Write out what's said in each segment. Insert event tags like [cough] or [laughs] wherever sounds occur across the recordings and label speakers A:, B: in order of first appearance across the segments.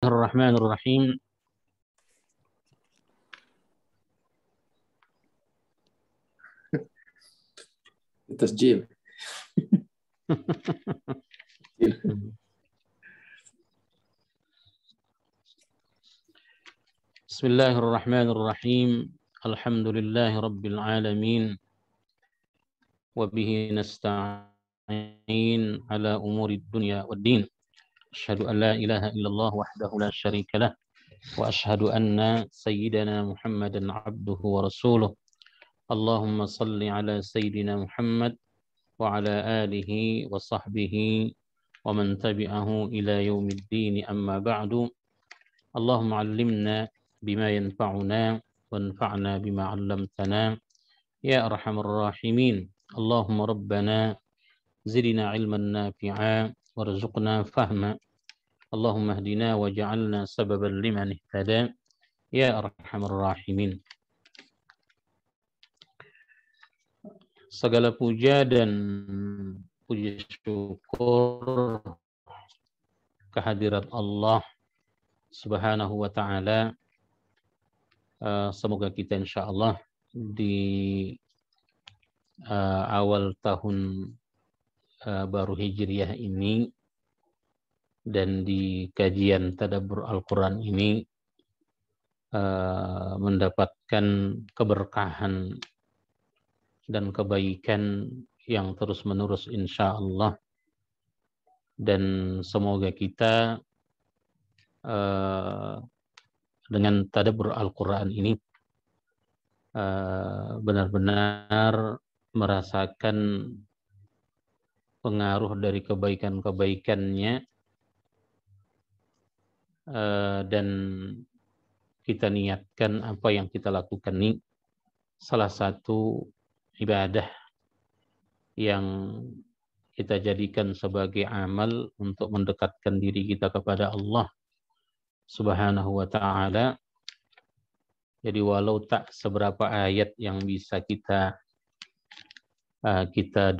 A: الله الرحمن الرحيم التسجيل [laughs] [laughs]
B: بسم الله الرحمن الرحيم الحمد لله رب العالمين وبه نستعين على أمور الدنيا والدين أشهد أن لا إله إلا الله وحده لا شريك له وأشهد أن سيدنا محمدا عبده ورسوله اللهم صل على سيدنا محمد وعلى آله وصحبه ومن تبعه إلى يوم الدين أما بعد اللهم علمنا بما ينفعنا وانفعنا بما علمتنا يا أرحم الراحمين اللهم ربنا زدنا علما نافعا وارزقنا فهما اللهم اهدنا وجعلنا سببا لمن اهتدى يا أرحم الراحمين segala puja dan puji syukur kehadirat Allah Subhanahu wa taala. Eh, semoga kita insya Allah di eh, awal tahun uh, baru Hijriah ini dan di kajian Tadabur Al-Quran ini uh, mendapatkan keberkahan dan kebaikan yang terus-menerus insya Allah. Dan semoga kita uh, dengan tadabur Al-Quran ini benar-benar uh, benar -benar merasakan pengaruh dari kebaikan-kebaikannya eh, dan kita niatkan apa yang kita lakukan ini salah satu ibadah yang kita jadikan sebagai amal untuk mendekatkan diri kita kepada Allah Subhanahu wa taala. Jadi walau tak seberapa ayat yang bisa kita Eh, kita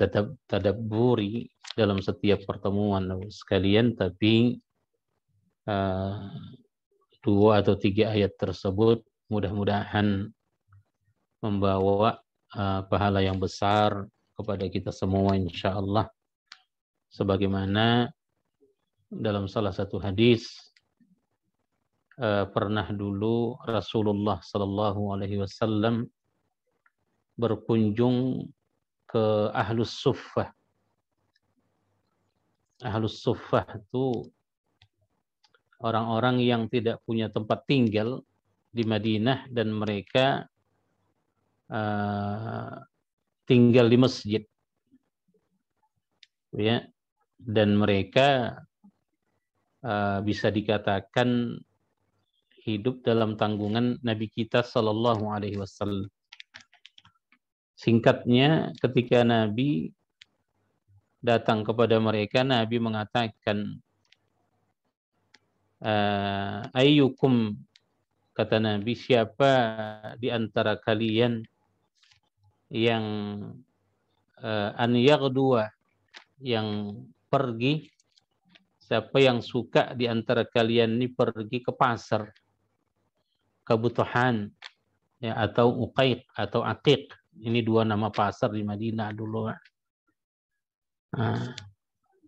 B: tadaburi dalam setiap pertemuan sekalian tapi eh, dua atau tiga ayat tersebut mudah-mudahan membawa eh, pahala yang besar kepada kita semua insya Allah sebagaimana dalam salah satu hadis pernah dulu Rasulullah Shallallahu Alaihi Wasallam berkunjung ke ahlus suffah. Ahlus suffah itu orang-orang yang tidak punya tempat tinggal di Madinah dan mereka uh, tinggal di masjid. Ya. Dan mereka uh, bisa dikatakan hidup dalam tanggungan Nabi kita Shallallahu Alaihi Wasallam. Singkatnya, ketika Nabi datang kepada mereka, Nabi mengatakan, eh, Ayyukum, kata Nabi, siapa di antara kalian yang uh, an dua yang pergi, siapa yang suka di antara kalian ini pergi ke pasar, kebutuhan, ya, atau uqaiq, atau atik." Ini dua nama pasar di Madinah dulu. Nah,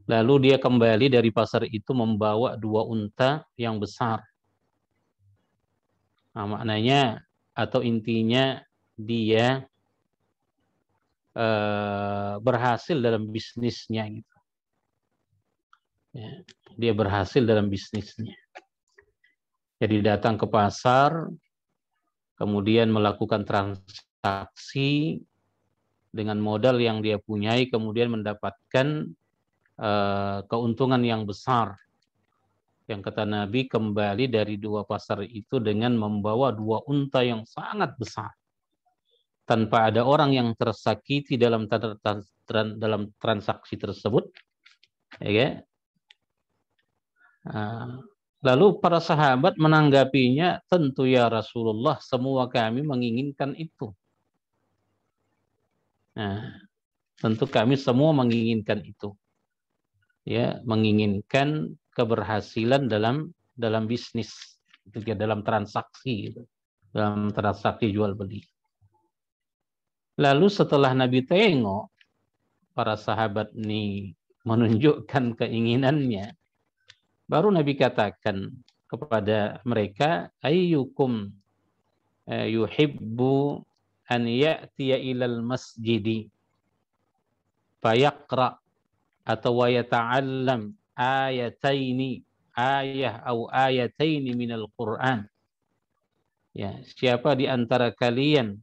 B: lalu dia kembali dari pasar itu membawa dua unta yang besar. Nah, maknanya atau intinya dia eh, berhasil dalam bisnisnya gitu. Ya, dia berhasil dalam bisnisnya. Jadi datang ke pasar, kemudian melakukan transaksi saksi dengan modal yang dia punyai kemudian mendapatkan eh, keuntungan yang besar. Yang kata Nabi kembali dari dua pasar itu dengan membawa dua unta yang sangat besar. Tanpa ada orang yang tersakiti dalam dalam transaksi tersebut. Ya, kan? eh, Lalu para sahabat menanggapinya, tentu ya Rasulullah, semua kami menginginkan itu. Nah, tentu kami semua menginginkan itu. Ya, menginginkan keberhasilan dalam dalam bisnis, gitu ya, dalam transaksi, gitu. dalam transaksi jual beli. Lalu setelah Nabi tengok para sahabat ini menunjukkan keinginannya, baru Nabi katakan kepada mereka, ayyukum eh, yuhibbu an ya'tiya ilal masjidi fayaqra atau wa yata'allam ayataini ayah atau ayataini minal Qur'an. Ya, siapa di antara kalian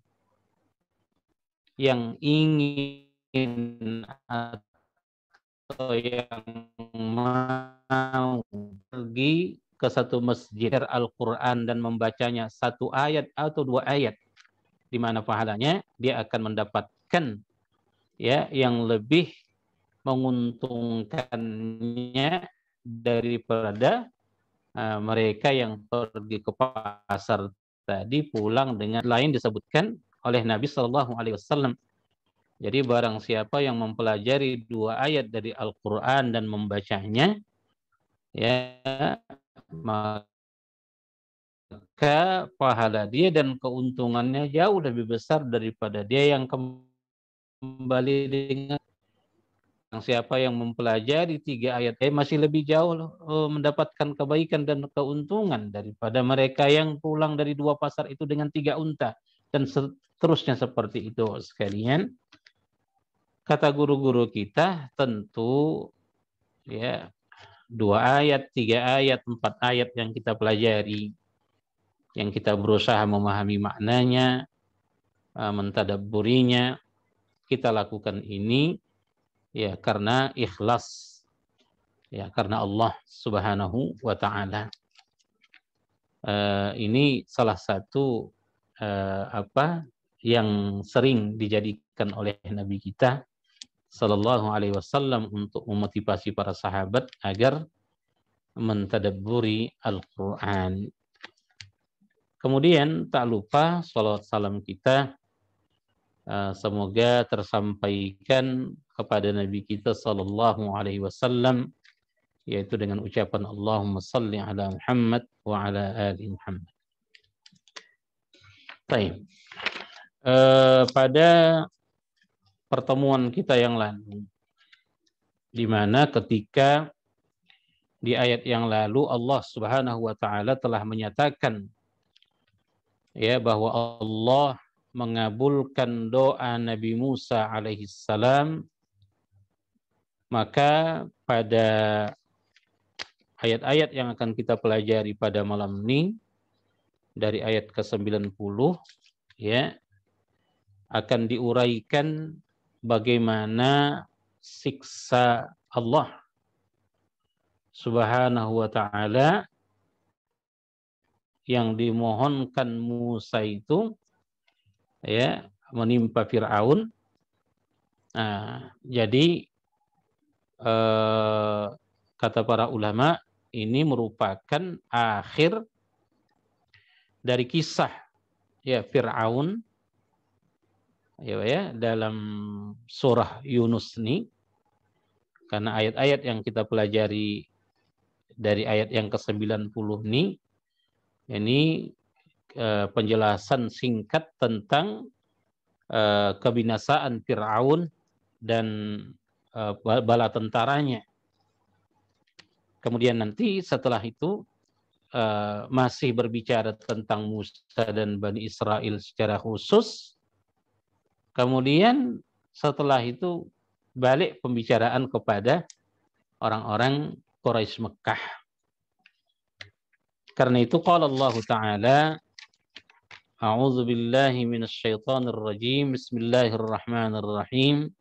B: yang ingin atau yang mau pergi ke satu masjid Al-Quran dan membacanya satu ayat atau dua ayat di mana pahalanya dia akan mendapatkan ya yang lebih menguntungkannya daripada uh, mereka yang pergi ke pasar tadi pulang dengan lain disebutkan oleh Nabi Shallallahu Alaihi Wasallam. Jadi barang siapa yang mempelajari dua ayat dari Al-Quran dan membacanya, ya maka maka pahala dia dan keuntungannya jauh lebih besar daripada dia yang kembali dengan siapa yang mempelajari tiga ayat eh, masih lebih jauh eh, mendapatkan kebaikan dan keuntungan daripada mereka yang pulang dari dua pasar itu dengan tiga unta dan seterusnya seperti itu sekalian kata guru-guru kita tentu ya dua ayat tiga ayat empat ayat yang kita pelajari yang kita berusaha memahami maknanya, eh, mentadaburinya, kita lakukan ini ya karena ikhlas ya karena Allah Subhanahu wa taala. Eh, ini salah satu eh, apa yang sering dijadikan oleh nabi kita sallallahu alaihi wasallam untuk memotivasi para sahabat agar mentadaburi Al-Qur'an Kemudian tak lupa salawat salam kita eh, semoga tersampaikan kepada Nabi kita Sallallahu Alaihi Wasallam yaitu dengan ucapan Allahumma salli ala Muhammad wa ala ali Muhammad. Baik. E, pada pertemuan kita yang lalu, di mana ketika di ayat yang lalu Allah Subhanahu wa taala telah menyatakan ya bahwa Allah mengabulkan doa Nabi Musa alaihissalam maka pada ayat-ayat yang akan kita pelajari pada malam ini dari ayat ke-90 ya akan diuraikan bagaimana siksa Allah Subhanahu wa taala yang dimohonkan Musa itu ya menimpa Firaun. Nah, jadi eh, kata para ulama ini merupakan akhir dari kisah ya Firaun ya, ya dalam surah Yunus ini karena ayat-ayat yang kita pelajari dari ayat yang ke-90 ini ini uh, penjelasan singkat tentang uh, kebinasaan Firaun dan uh, bala tentaranya. Kemudian nanti setelah itu uh, masih berbicara tentang Musa dan Bani Israel secara khusus. Kemudian setelah itu balik pembicaraan kepada orang-orang Quraisy Mekah. Karena itu qala Allah Ta'ala A'udzu billahi minasyaitonir rajim. Bismillahirrahmanirrahim.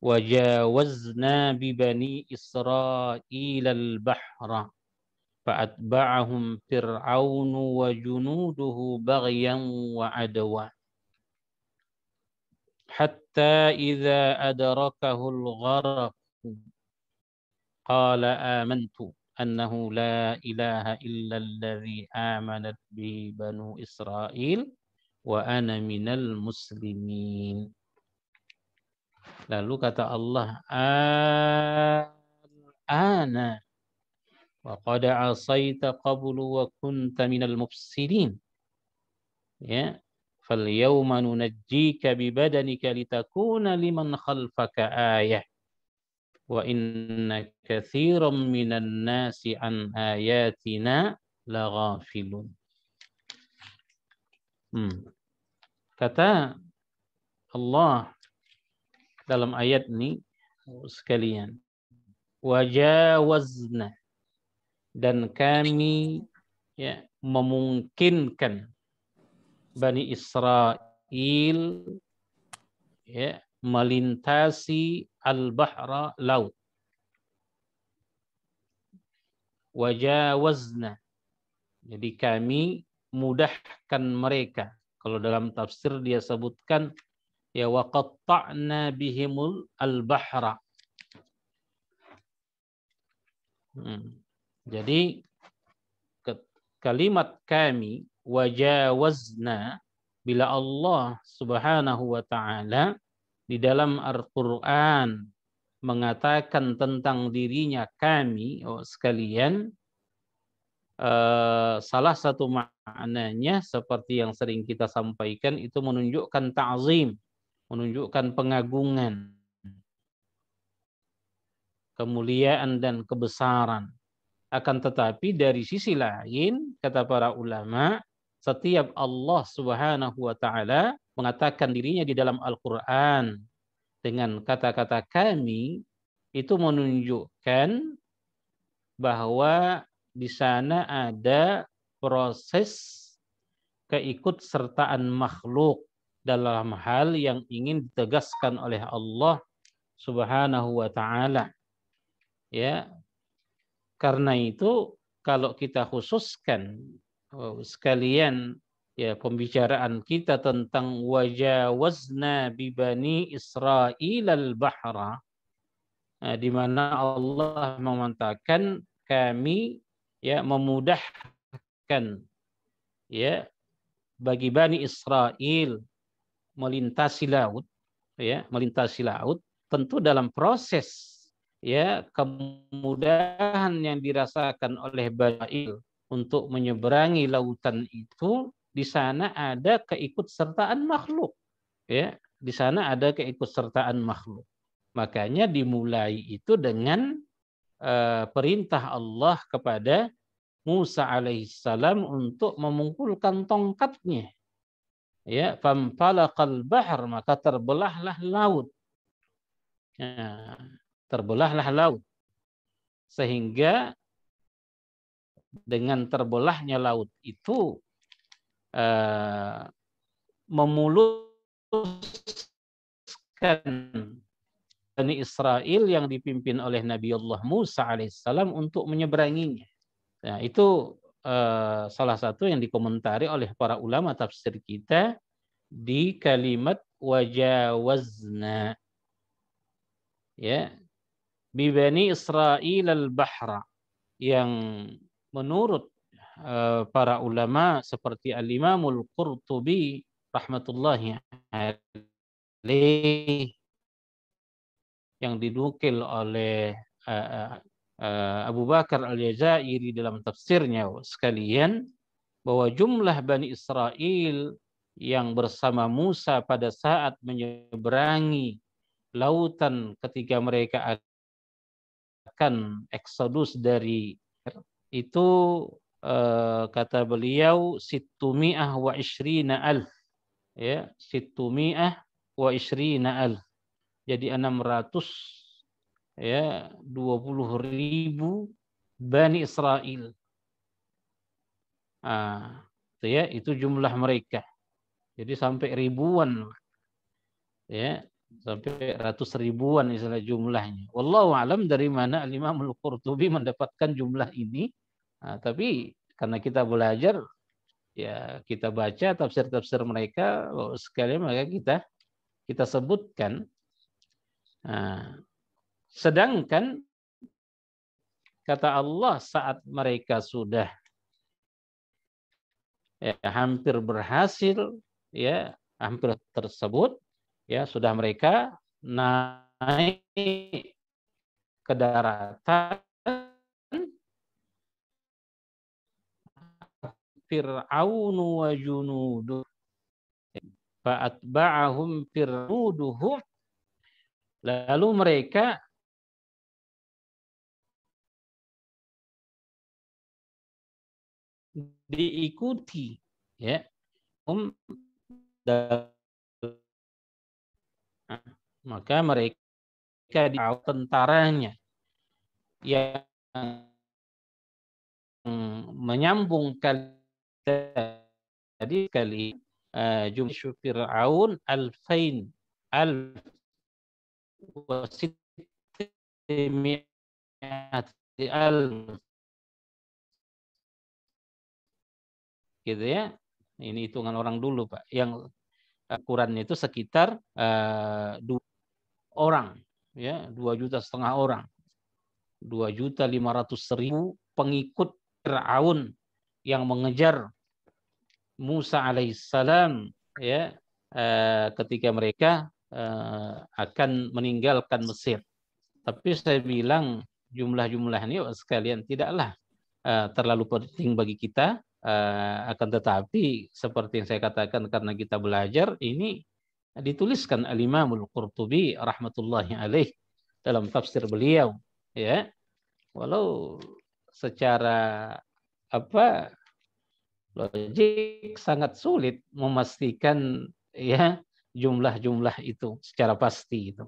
B: wajawazna وجاوزنا ببني إسرائيل البحر فأتبعهم فرعون وجنوده بغيا وعدوا حتى إذا أدركه الغرق قال آمنت أنه لا إله إلا الذي آمنت به بنو إسرائيل وأنا من المسلمين Lalu kata Allah, al "Ana wa qad asaita qablu wa kunta minal mufsidin." Ya, "Fal yawma nunajjika bi badanika litakuna liman khalfaka ayah wa inna kathiran minan nasi an ayatina laghafilun. Hmm. Kata Allah dalam ayat ini sekalian wajawazna dan kami ya, memungkinkan Bani Israel ya, melintasi al-bahra laut. Wajawazna. Jadi kami mudahkan mereka. Kalau dalam tafsir dia sebutkan ya waqatta'na bihimul al-bahra. Hmm. Jadi kalimat kami wajawazna bila Allah Subhanahu wa taala di dalam Al-Quran mengatakan tentang dirinya kami oh sekalian eh, salah satu maknanya seperti yang sering kita sampaikan itu menunjukkan ta'zim menunjukkan pengagungan kemuliaan dan kebesaran akan tetapi dari sisi lain kata para ulama setiap Allah Subhanahu wa taala mengatakan dirinya di dalam Al-Qur'an dengan kata-kata kami itu menunjukkan bahwa di sana ada proses keikutsertaan makhluk dalam hal yang ingin ditegaskan oleh Allah Subhanahu wa taala. Ya. Karena itu kalau kita khususkan sekalian ya pembicaraan kita tentang wajah wazna bibani Israel al-bahra nah, eh, di mana Allah memantapkan kami ya memudahkan ya bagi Bani Israel melintasi laut ya melintasi laut tentu dalam proses ya kemudahan yang dirasakan oleh Bani Israel untuk menyeberangi lautan itu di sana ada keikutsertaan makhluk ya di sana ada keikutsertaan makhluk makanya dimulai itu dengan uh, perintah Allah kepada Musa alaihissalam untuk memungkulkan tongkatnya ya famfalaqal bahr maka terbelahlah laut ya, terbelahlah laut sehingga dengan terbelahnya laut itu eh, memuluskan Bani Israel yang dipimpin oleh Nabi Allah Musa alaihissalam untuk menyeberanginya. Nah, itu eh, salah satu yang dikomentari oleh para ulama tafsir kita di kalimat wajawazna ya bibani Israel al-bahra yang menurut eh, para ulama seperti Al-Imamul Qurtubi rahmatullahi alaih yang didukil oleh eh, eh, Abu Bakar Al-Jazairi dalam tafsirnya sekalian bahwa jumlah Bani Israel yang bersama Musa pada saat menyeberangi lautan ketika mereka akan eksodus dari itu uh, kata beliau situmi'ah wa ishrina naal ya situmi'ah wa ishrina naal jadi 600 ya 20 ribu Bani Israel ah, ya itu jumlah mereka jadi sampai ribuan ya sampai ratus ribuan istilah jumlahnya. Wallahu alam dari mana Imam Al-Qurtubi mendapatkan jumlah ini Nah, tapi karena kita belajar, ya kita baca tafsir-tafsir mereka, oh, sekali maka kita kita sebutkan. Nah, sedangkan kata Allah saat mereka sudah ya, hampir berhasil, ya hampir tersebut, ya sudah mereka naik ke daratan fir'aunu wa junuduh fa'atba'ahum fir'uduhu lalu mereka diikuti ya um maka mereka di tentaranya yang menyambung kalimat jadi kali uh, eh, jumlah Fir'aun alfain al al gitu ya ini hitungan orang dulu pak yang ukurannya itu sekitar uh, dua orang ya dua juta setengah orang dua juta lima ratus ribu pengikut Fir'aun yang mengejar Musa alaihissalam ya eh, ketika mereka eh, akan meninggalkan Mesir. Tapi saya bilang jumlah-jumlahnya sekalian tidaklah eh, terlalu penting bagi kita akan tetapi seperti yang saya katakan karena kita belajar ini dituliskan al-Imamul Qurtubi rahmatullahi alaih dalam tafsir beliau ya walau secara apa logik sangat sulit memastikan ya jumlah-jumlah itu secara pasti itu.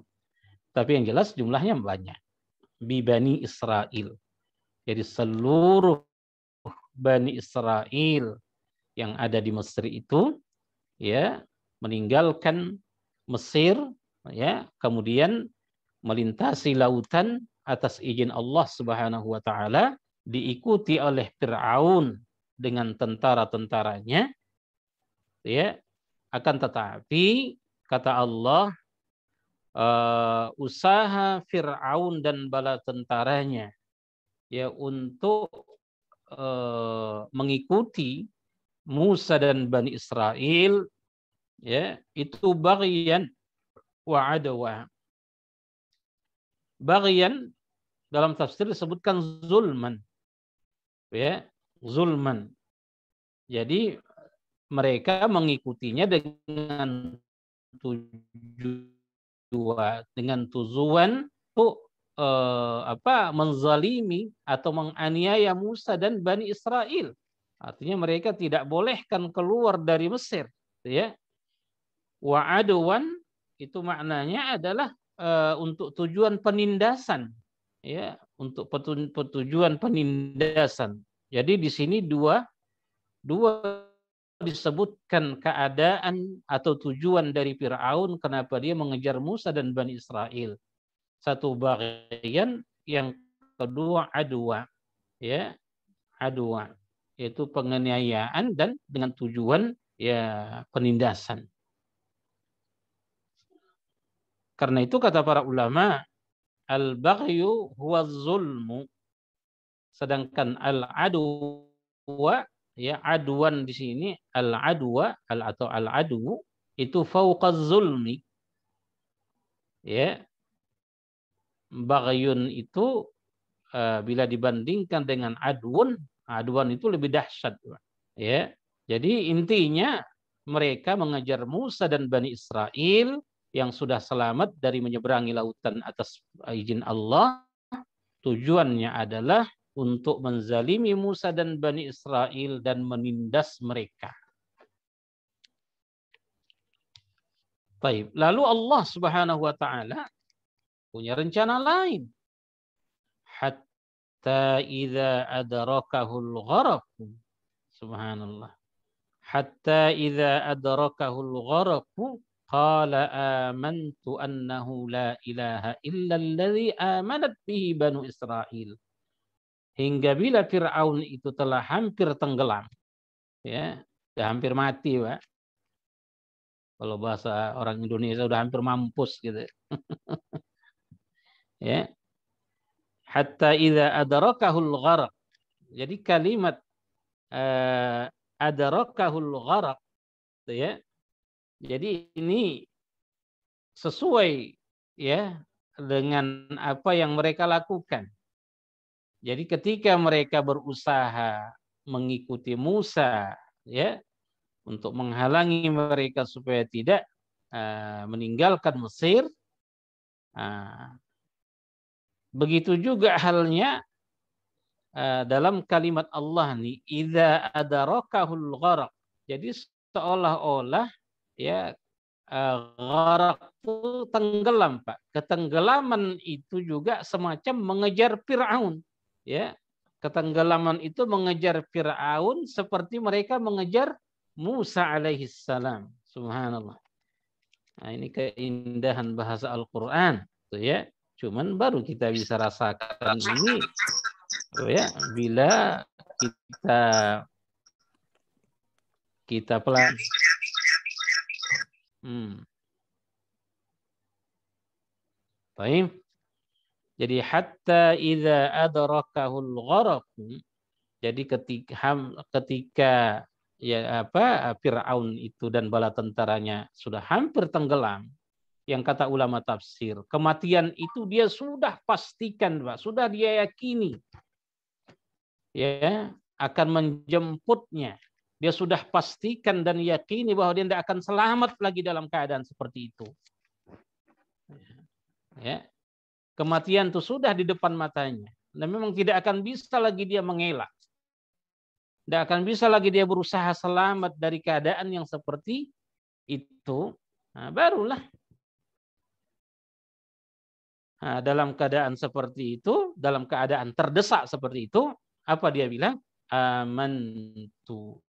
B: Tapi yang jelas jumlahnya banyak. bani Israel. Jadi seluruh Bani Israel yang ada di Mesir itu ya meninggalkan Mesir ya kemudian melintasi lautan atas izin Allah Subhanahu wa taala diikuti oleh Firaun dengan tentara-tentaranya ya akan tetapi kata Allah uh, usaha Firaun dan bala tentaranya ya untuk uh, mengikuti Musa dan Bani Israel ya itu bagian wa adwa bagian dalam tafsir disebutkan zulman ya zulman. Jadi mereka mengikutinya dengan tujuan dengan tujuan untuk eh, apa menzalimi atau menganiaya Musa dan Bani Israel. Artinya mereka tidak bolehkan keluar dari Mesir, ya. Wa aduan itu maknanya adalah eh, untuk tujuan penindasan, ya, untuk petujuan penindasan. Jadi di sini dua dua disebutkan keadaan atau tujuan dari Firaun kenapa dia mengejar Musa dan Bani Israel. Satu bagian yang kedua adua, ya adua, yaitu penganiayaan dan dengan tujuan ya penindasan. Karena itu kata para ulama al-baghyu huwa zulmu Sedangkan al-adwa ya aduan di sini al-adwa al atau al-adu itu fauqa zulmi. Ya. bagyun itu uh, bila dibandingkan dengan aduan, aduan itu lebih dahsyat, ya. Jadi intinya mereka mengejar Musa dan Bani Israel yang sudah selamat dari menyeberangi lautan atas izin Allah. Tujuannya adalah untuk menzalimi Musa dan Bani Israel dan menindas mereka. Baik, lalu Allah Subhanahu wa taala punya rencana lain. Hatta idza adrakahul gharq. Subhanallah. Hatta idza adrakahul gharq qala amantu annahu la ilaha illa alladhi amanat bihi banu Israel hingga bila Firaun itu telah hampir tenggelam ya sudah hampir mati pak kalau bahasa orang Indonesia sudah hampir mampus gitu [laughs] ya hatta idza adarakahul gharq jadi kalimat uh, eh, adarakahul gharq ya jadi ini sesuai ya dengan apa yang mereka lakukan jadi ketika mereka berusaha mengikuti Musa ya untuk menghalangi mereka supaya tidak uh, meninggalkan Mesir. Uh, begitu juga halnya uh, dalam kalimat Allah nih idza adarakahul gharq. Jadi seolah-olah ya uh, itu tenggelam, Pak. Ketenggelaman itu juga semacam mengejar Firaun ya ketenggelaman itu mengejar Fir'aun seperti mereka mengejar Musa alaihissalam. Subhanallah. Nah, ini keindahan bahasa Al-Quran. Tuh ya. Cuman baru kita bisa rasakan ini. Tuh ya. Bila kita kita pelan. Hmm. Jadi hatta idza adrakahul gharaqu. Jadi ketika ketika ya apa Firaun itu dan bala tentaranya sudah hampir tenggelam yang kata ulama tafsir kematian itu dia sudah pastikan Pak sudah dia yakini ya akan menjemputnya dia sudah pastikan dan yakini bahwa dia tidak akan selamat lagi dalam keadaan seperti itu ya, ya. Kematian itu sudah di depan matanya. Dan memang tidak akan bisa lagi dia mengelak. Tidak akan bisa lagi dia berusaha selamat dari keadaan yang seperti itu. Nah, barulah Nah, dalam keadaan seperti itu, dalam keadaan terdesak seperti itu, apa dia bilang? Amantu.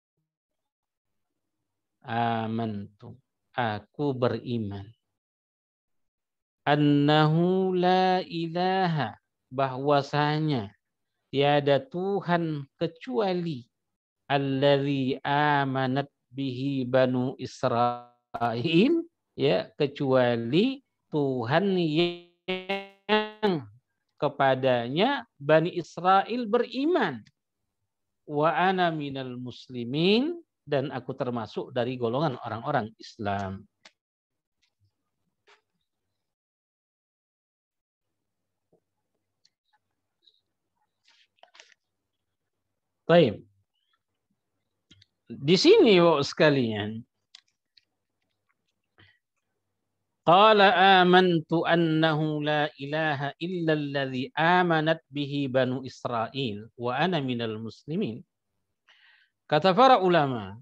B: Amantu. Aku beriman annahu la ilaha bahwasanya tiada Tuhan kecuali allazi amanat bihi banu Israel ya kecuali Tuhan yang kepadanya Bani Israel beriman. Wa ana minal muslimin dan aku termasuk dari golongan orang-orang Islam. Baik. Di sini Bapak sekalian. Qala amantu annahu la ilaha illa alladhi amanat bihi banu Israel wa ana minal muslimin. Kata para ulama,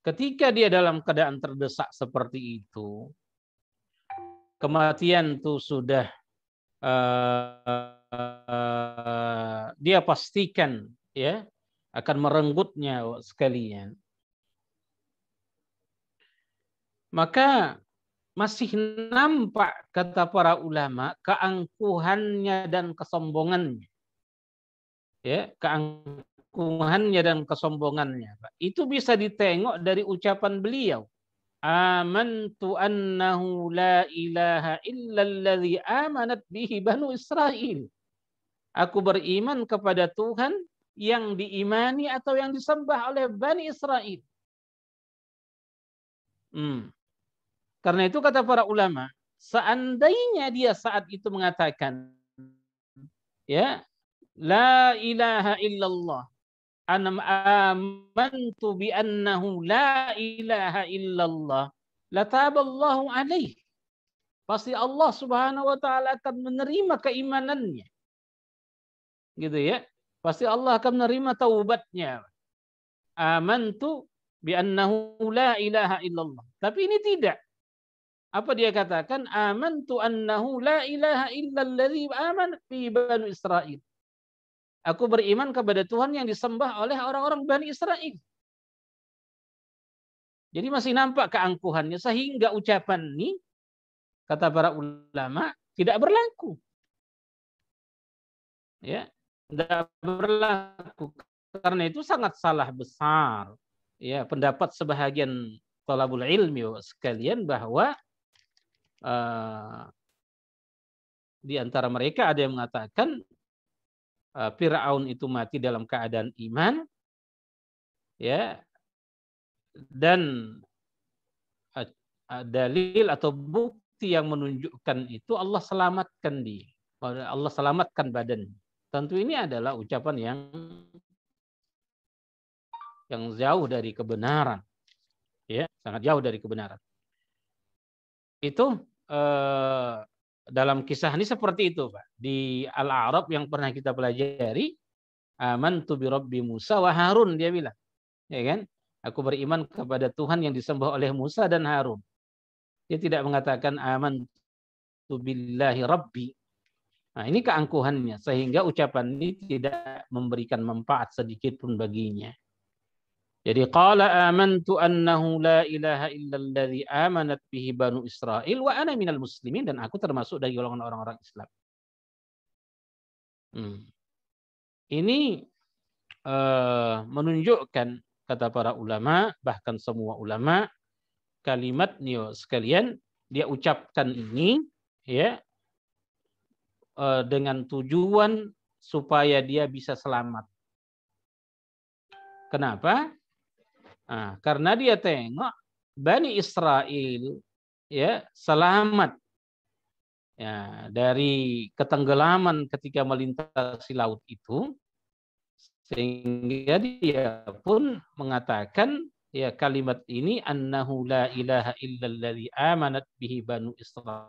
B: ketika dia dalam keadaan terdesak seperti itu, kematian itu sudah Eh, dia pastikan ya akan merenggutnya sekalian. Maka masih nampak kata para ulama keangkuhannya dan kesombongannya. Ya, keangkuhannya dan kesombongannya. Itu bisa ditengok dari ucapan beliau amantu annahu la ilaha illalladzi amanat bihi banu Israel. Aku beriman kepada Tuhan yang diimani atau yang disembah oleh Bani Israel. Hmm. Karena itu kata para ulama, seandainya dia saat itu mengatakan, ya, la ilaha illallah, anam amantu bi annahu la ilaha illallah taballahu alaih. Pasti Allah Subhanahu wa taala akan menerima keimanannya. Gitu ya. Pasti Allah akan menerima taubatnya. Amantu bi annahu la ilaha illallah. Tapi ini tidak. Apa dia katakan? Amantu annahu la ilaha illallah allazi aman fi banu Israil. Aku beriman kepada Tuhan yang disembah oleh orang-orang Bani Israel. Jadi masih nampak keangkuhannya sehingga ucapan ini kata para ulama tidak berlaku. Ya, tidak berlaku karena itu sangat salah besar. Ya, pendapat sebahagian talabul ilmi sekalian bahwa uh, di antara mereka ada yang mengatakan Eh, Firaun itu mati dalam keadaan iman ya dan eh, eh, dalil atau bukti yang menunjukkan itu Allah selamatkan di Allah selamatkan badan tentu ini adalah ucapan yang yang jauh dari kebenaran ya sangat jauh dari kebenaran itu eh, dalam kisah ini seperti itu Pak. Di Al-A'raf yang pernah kita pelajari, aman tu bi rabbi Musa wa Harun dia bilang. Ya kan? Aku beriman kepada Tuhan yang disembah oleh Musa dan Harun. Dia tidak mengatakan aman tu billahi rabbi. Nah, ini keangkuhannya sehingga ucapan ini tidak memberikan manfaat sedikit pun baginya. Jadi qala amantu annahu la ilaha illalladzi amanat bihi banu Israil wa ana minal muslimin dan aku termasuk dari golongan orang-orang Islam. Hmm. Ini uh, menunjukkan kata para ulama bahkan semua ulama kalimat Nio sekalian dia ucapkan ini ya uh, dengan tujuan supaya dia bisa selamat. Kenapa? Nah, karena dia tengok Bani Israel ya selamat ya, dari ketenggelaman ketika melintasi laut itu sehingga dia pun mengatakan ya kalimat ini annahu la ilaha illalladzi amanat bihi banu Israel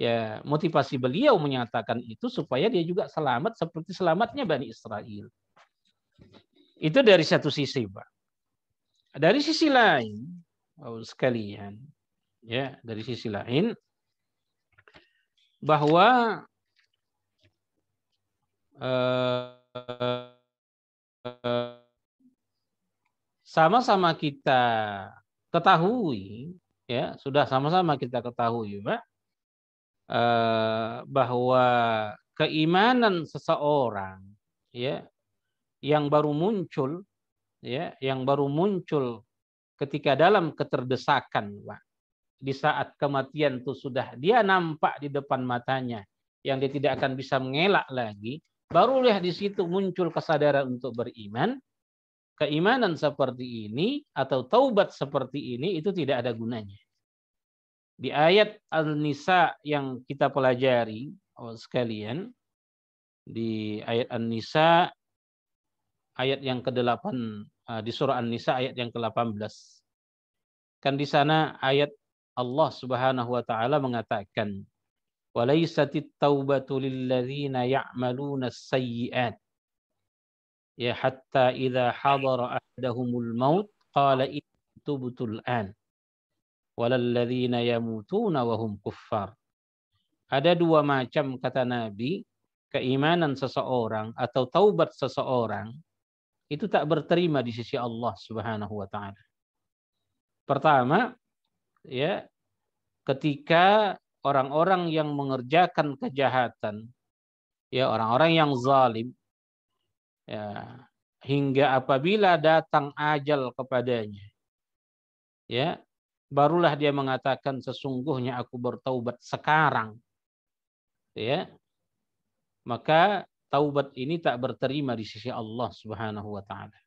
B: ya motivasi beliau menyatakan itu supaya dia juga selamat seperti selamatnya Bani Israel. Itu dari satu sisi, Pak. Dari sisi lain, oh sekalian, ya, dari sisi lain bahwa eh, sama-sama eh, kita ketahui ya sudah sama-sama kita ketahui Pak eh, bahwa keimanan seseorang ya yang baru muncul ya yang baru muncul ketika dalam keterdesakan Pak di saat kematian itu sudah dia nampak di depan matanya yang dia tidak akan bisa mengelak lagi baru barulah di situ muncul kesadaran untuk beriman keimanan seperti ini atau taubat seperti ini itu tidak ada gunanya di ayat An-Nisa yang kita pelajari oh, sekalian di ayat An-Nisa ayat yang ke-8 uh, di surah An-Nisa ayat yang ke-18. Kan di sana ayat Allah Subhanahu wa taala mengatakan walaisatit taubatu lilladzina ya'maluna as-sayyi'at ya hatta idza hadara ahaduhumul maut qala tubtul an walalladzina yamutuna wa hum kuffar ada dua macam kata Nabi keimanan seseorang atau taubat seseorang itu tak berterima di sisi Allah Subhanahu wa taala. Pertama, ya, ketika orang-orang yang mengerjakan kejahatan, ya orang-orang yang zalim, ya, hingga apabila datang ajal kepadanya, ya, barulah dia mengatakan sesungguhnya aku bertaubat sekarang, ya, maka taubat ini tak berterima di sisi Allah Subhanahu wa taala.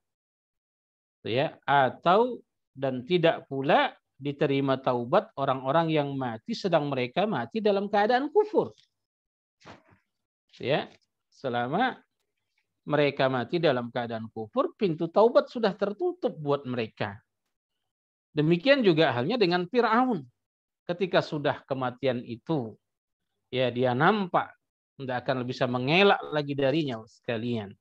B: Ya, atau dan tidak pula diterima taubat orang-orang yang mati sedang mereka mati dalam keadaan kufur. Ya, selama mereka mati dalam keadaan kufur, pintu taubat sudah tertutup buat mereka. Demikian juga halnya dengan Firaun. Ketika sudah kematian itu, ya dia nampak tidak akan bisa mengelak lagi darinya sekalian.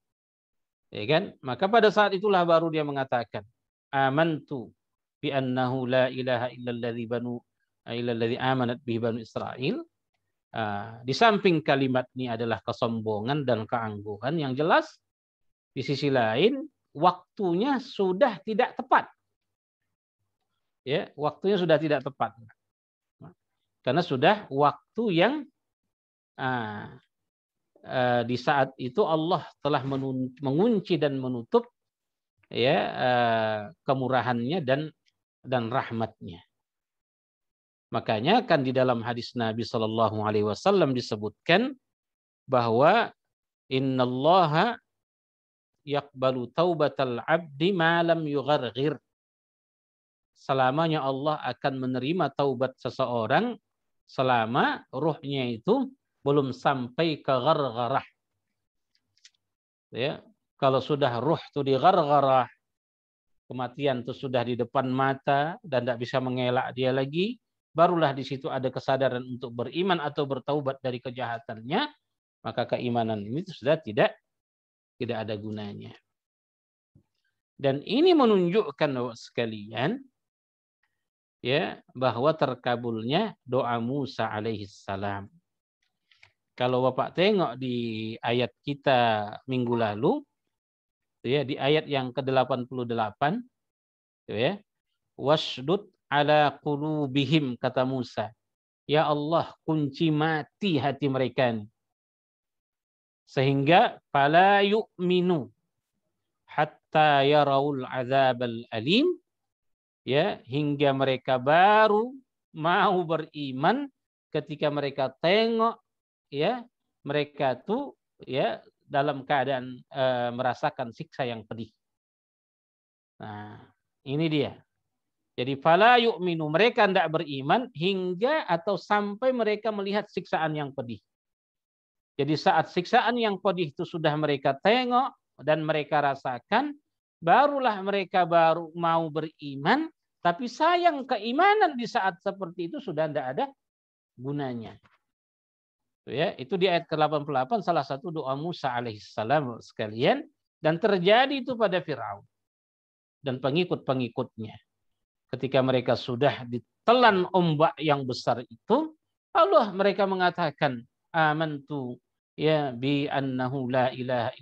B: Ya kan? Maka pada saat itulah baru dia mengatakan, "Amantu bi annahu la ilaha illalladzi banu eh, illalladzi amanat bi banu Israil." Uh, di samping kalimat ini adalah kesombongan dan keangkuhan yang jelas di sisi lain waktunya sudah tidak tepat. Ya, waktunya sudah tidak tepat. Karena sudah waktu yang Nah, eh, di saat itu Allah telah mengunci dan menutup ya eh, kemurahannya dan dan rahmatnya. Makanya kan di dalam hadis Nabi Shallallahu Alaihi Wasallam disebutkan bahwa innallaha yakbalu al abdi malam yugargir. Selamanya Allah akan menerima taubat seseorang selama ruhnya itu belum sampai ke gargarah. Ya, kalau sudah ruh itu di gargarah, kematian itu sudah di depan mata dan tidak bisa mengelak dia lagi, barulah di situ ada kesadaran untuk beriman atau bertaubat dari kejahatannya, maka keimanan ini sudah tidak tidak ada gunanya. Dan ini menunjukkan sekalian ya bahwa terkabulnya doa Musa alaihissalam salam. Kalau Bapak tengok di ayat kita minggu lalu, ya di ayat yang ke-88, ya, wasdud ala qulubihim kata Musa. Ya Allah, kunci mati hati mereka ini. Sehingga fala yu'minu hatta yaraul azabal alim ya hingga mereka baru mau beriman ketika mereka tengok ya mereka tuh ya dalam keadaan e, merasakan siksa yang pedih. Nah, ini dia. Jadi fala yu'minu mereka tidak beriman hingga atau sampai mereka melihat siksaan yang pedih. Jadi saat siksaan yang pedih itu sudah mereka tengok dan mereka rasakan, barulah mereka baru mau beriman, tapi sayang keimanan di saat seperti itu sudah tidak ada gunanya. Gitu ya itu di ayat ke-88 salah satu doa Musa alaihissalam sekalian dan terjadi itu pada Firaun dan pengikut-pengikutnya ketika mereka sudah ditelan ombak yang besar itu Allah mereka mengatakan amantu ya bi annahu la ilaha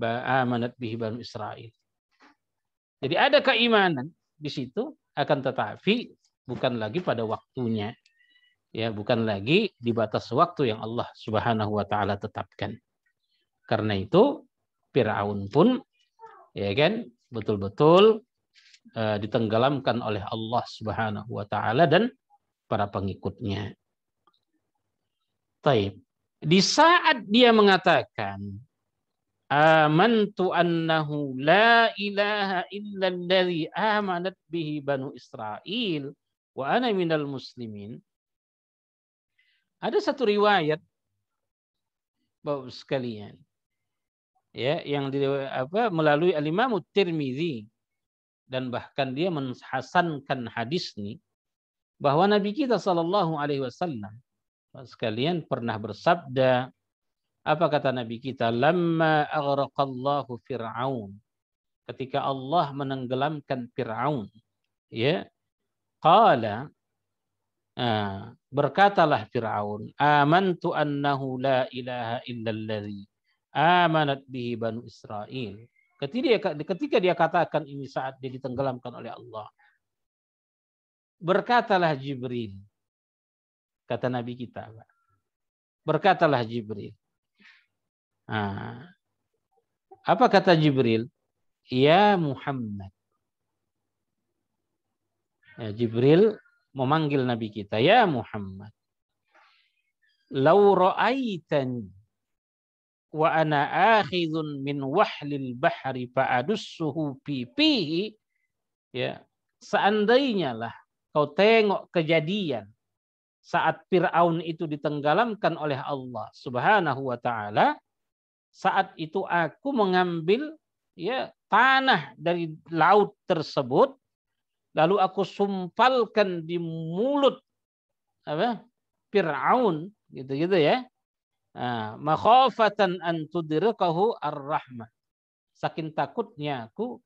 B: ba amanat bihi banu Israel jadi ada keimanan di situ akan tetapi bukan lagi pada waktunya ya bukan lagi di batas waktu yang Allah Subhanahu wa taala tetapkan. Karena itu Firaun pun ya kan betul-betul uh, ditenggelamkan oleh Allah Subhanahu wa taala dan para pengikutnya. Taib. Di saat dia mengatakan amantu annahu la ilaha illa amanat bihi banu Israel wa ana minal muslimin ada satu riwayat Bapak sekalian. Ya, yang di, apa melalui Al-Imam Tirmizi dan bahkan dia menghasankan hadis ini bahwa Nabi kita saw alaihi wasallam sekalian pernah bersabda apa kata Nabi kita lamma aghraqallahu fir'aun ketika Allah menenggelamkan Fir'aun ya qala ah, Berkatalah Fir'aun, Amantu annahu la ilaha illalladzi amanat bihi Banu Israel. Ketika dia, ketika dia katakan ini saat dia ditenggelamkan oleh Allah. Berkatalah Jibril, kata Nabi kita. Berkatalah Jibril. Nah, apa kata Jibril? Ya Muhammad. Ya, Jibril memanggil Nabi kita, ya Muhammad. Lau ra'aitani wa ana akhidun min wahlil bahri fa'adussuhu pipihi ya seandainya lah kau tengok kejadian saat Fir'aun itu ditenggelamkan oleh Allah Subhanahu wa taala saat itu aku mengambil ya tanah dari laut tersebut Lalu aku sumpalkan di mulut apa? Fir'aun gitu-gitu ya. Nah, makhafatan an tudrikahu ar-rahmah. Saking takutnya aku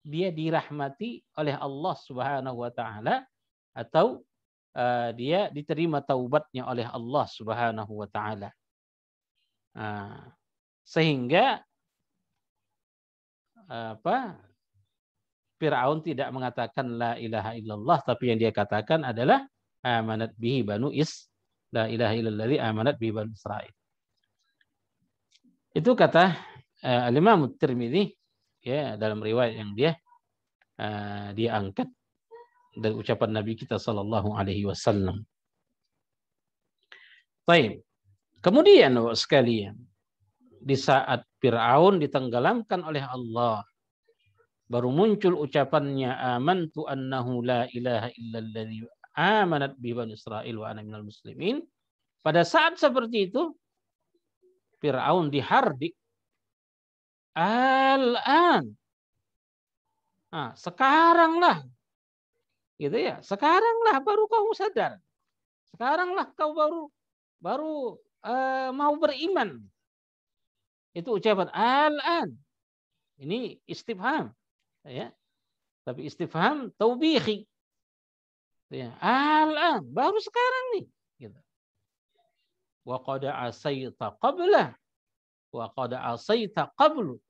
B: dia dirahmati oleh Allah Subhanahu wa taala atau uh, dia diterima taubatnya oleh Allah Subhanahu wa taala. Uh, sehingga eh, apa Fir'aun tidak mengatakan la ilaha illallah, tapi yang dia katakan adalah amanat bihi banu is la ilaha illallah amanat bihi banu Israel. Itu kata uh, Al-Imam Tirmidzi ya dalam riwayat yang dia uh, dia angkat dari ucapan Nabi kita sallallahu alaihi wasallam. Baik. Kemudian sekalian di saat Firaun ditenggelamkan oleh Allah baru muncul ucapannya amantu annahu la ilaha illalladzi amanat bi bani Israil wa ana minal muslimin. Pada saat seperti itu Firaun dihardik al-an. Nah, sekaranglah. Gitu ya. Sekaranglah baru kau sadar. Sekaranglah kau baru baru uh, mau beriman. Itu ucapan al-an. Ini istifham ya tapi istifham taubihi ya al baru sekarang nih gitu wa qad asaita qabla wa qad asaita qablu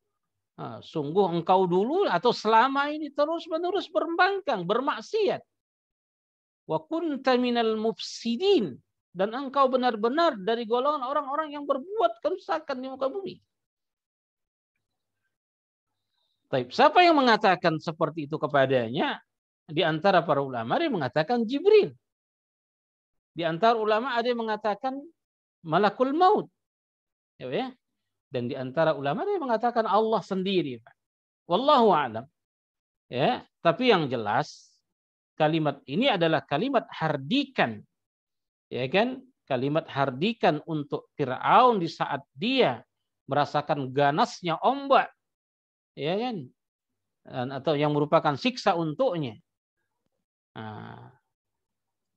B: Nah, sungguh engkau dulu atau selama ini terus-menerus berembangkang, bermaksiat. Wa kunta minal mufsidin. Dan engkau benar-benar dari golongan orang-orang yang berbuat kerusakan di muka bumi. Tapi siapa yang mengatakan seperti itu kepadanya? Di antara para ulama ada yang mengatakan Jibril. Di antara ulama ada yang mengatakan malakul maut. Ya, ya. Dan di antara ulama ada yang mengatakan Allah sendiri. Wallahu a'lam. Ya, tapi yang jelas kalimat ini adalah kalimat hardikan. Ya kan? Kalimat hardikan untuk Firaun di saat dia merasakan ganasnya ombak ya kan atau yang merupakan siksa untuknya nah,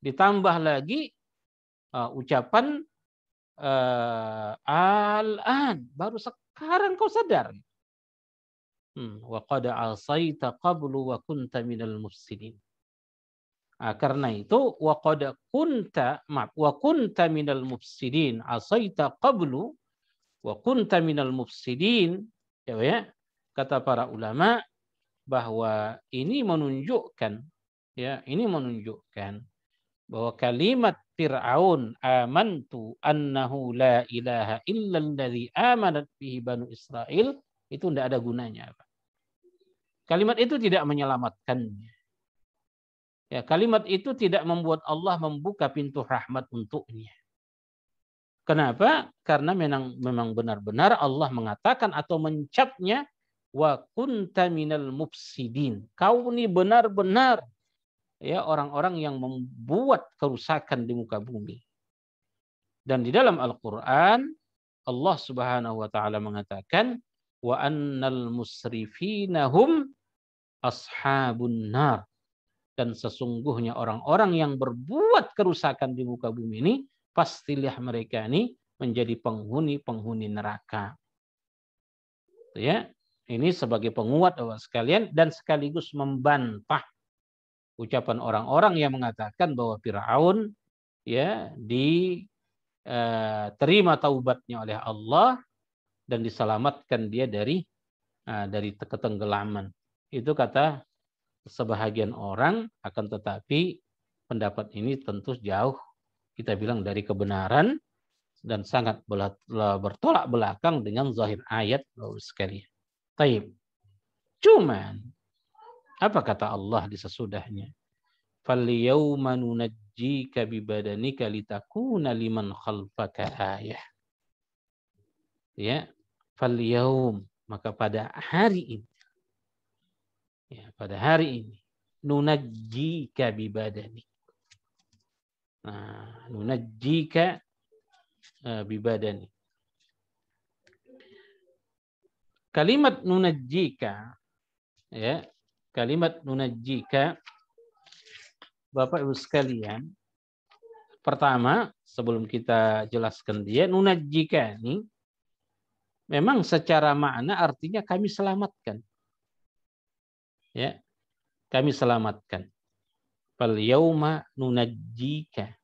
B: ditambah lagi uh, ucapan uh, al-an baru sekarang kau sadar hmm, wa qad asaita qablu wa kunta minal mufsidin Nah, karena itu wa qad kunta maaf wa kunta minal mufsidin asaita qablu wa kunta minal mufsidin ya, ya kata para ulama bahwa ini menunjukkan ya ini menunjukkan bahwa kalimat Fir'aun amantu annahu la ilaha illa dari amanat bihi banu Israel itu tidak ada gunanya apa. Kalimat itu tidak menyelamatkannya. Ya, kalimat itu tidak membuat Allah membuka pintu rahmat untuknya. Kenapa? Karena memang memang benar-benar Allah mengatakan atau mencapnya wa kunta minal mufsidin. Kau ini benar-benar ya orang-orang yang membuat kerusakan di muka bumi. Dan di dalam Al-Qur'an Allah Subhanahu wa taala mengatakan wa annal musrifina hum ashabun nar. Dan sesungguhnya orang-orang yang berbuat kerusakan di muka bumi ini pastilah mereka ini menjadi penghuni-penghuni neraka. Ya, ini sebagai penguat Bapak sekalian dan sekaligus membantah ucapan orang-orang yang mengatakan bahwa Firaun ya diterima eh, taubatnya oleh Allah dan diselamatkan dia dari eh, dari ketenggelaman. Itu kata sebahagian orang akan tetapi pendapat ini tentu jauh kita bilang dari kebenaran dan sangat bertolak belakang dengan zahir ayat sekalian. Taib. Cuman apa kata Allah di sesudahnya? Falyauma nunajjika badanika litakuna liman khalfaka ayah. Ya, falyaum maka pada hari ini ya, pada hari ini nunajjika bibadanik nah nunajjika uh, bibadanik kalimat nunajika, ya kalimat nunajika Bapak Ibu sekalian pertama sebelum kita jelaskan dia nunajika ini memang secara makna artinya kami selamatkan ya kami selamatkan fal yauma nunajjika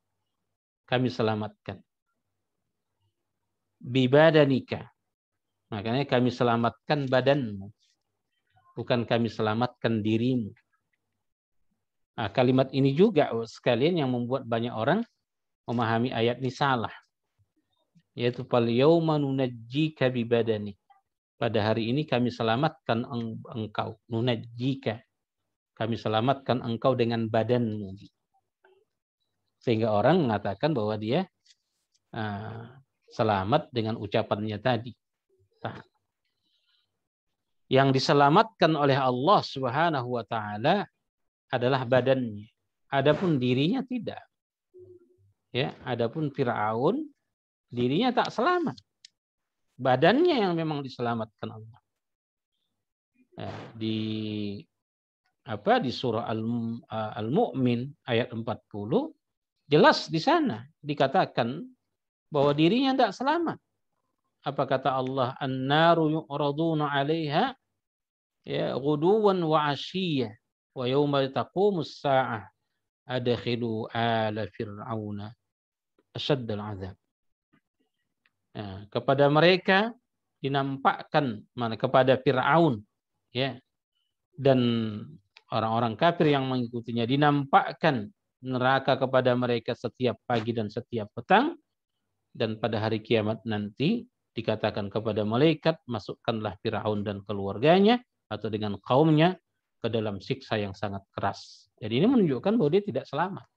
B: kami selamatkan bibadanika Makanya kami selamatkan badanmu. Bukan kami selamatkan dirimu. Nah, kalimat ini juga sekalian yang membuat banyak orang memahami ayat ini salah. Yaitu Pada hari ini kami selamatkan engkau, nunajjika. Kami selamatkan engkau dengan badanmu. Sehingga orang mengatakan bahwa dia ah, selamat dengan ucapannya tadi. Nah, yang diselamatkan oleh Allah Subhanahu wa taala adalah badannya. Adapun dirinya tidak. Ya, adapun Firaun dirinya tak selamat. Badannya yang memang diselamatkan Allah. Ya, di apa di surah Al, eh, Al Mu'min ayat 40 jelas di sana dikatakan bahwa dirinya tidak selamat apa kata Allah an-naru yu'raduna 'alaiha ya ghuduwan wa 'ashiyya wa yauma taqumus sa'ah adkhilu ala fir'auna asyaddal 'adzab ya, kepada mereka dinampakkan mana kepada Firaun ya dan orang-orang kafir yang mengikutinya dinampakkan neraka kepada mereka setiap pagi dan setiap petang dan pada hari kiamat nanti dikatakan kepada malaikat, masukkanlah Firaun dan keluarganya atau dengan kaumnya ke dalam siksa yang sangat keras. Jadi ini menunjukkan bahwa dia tidak selamat.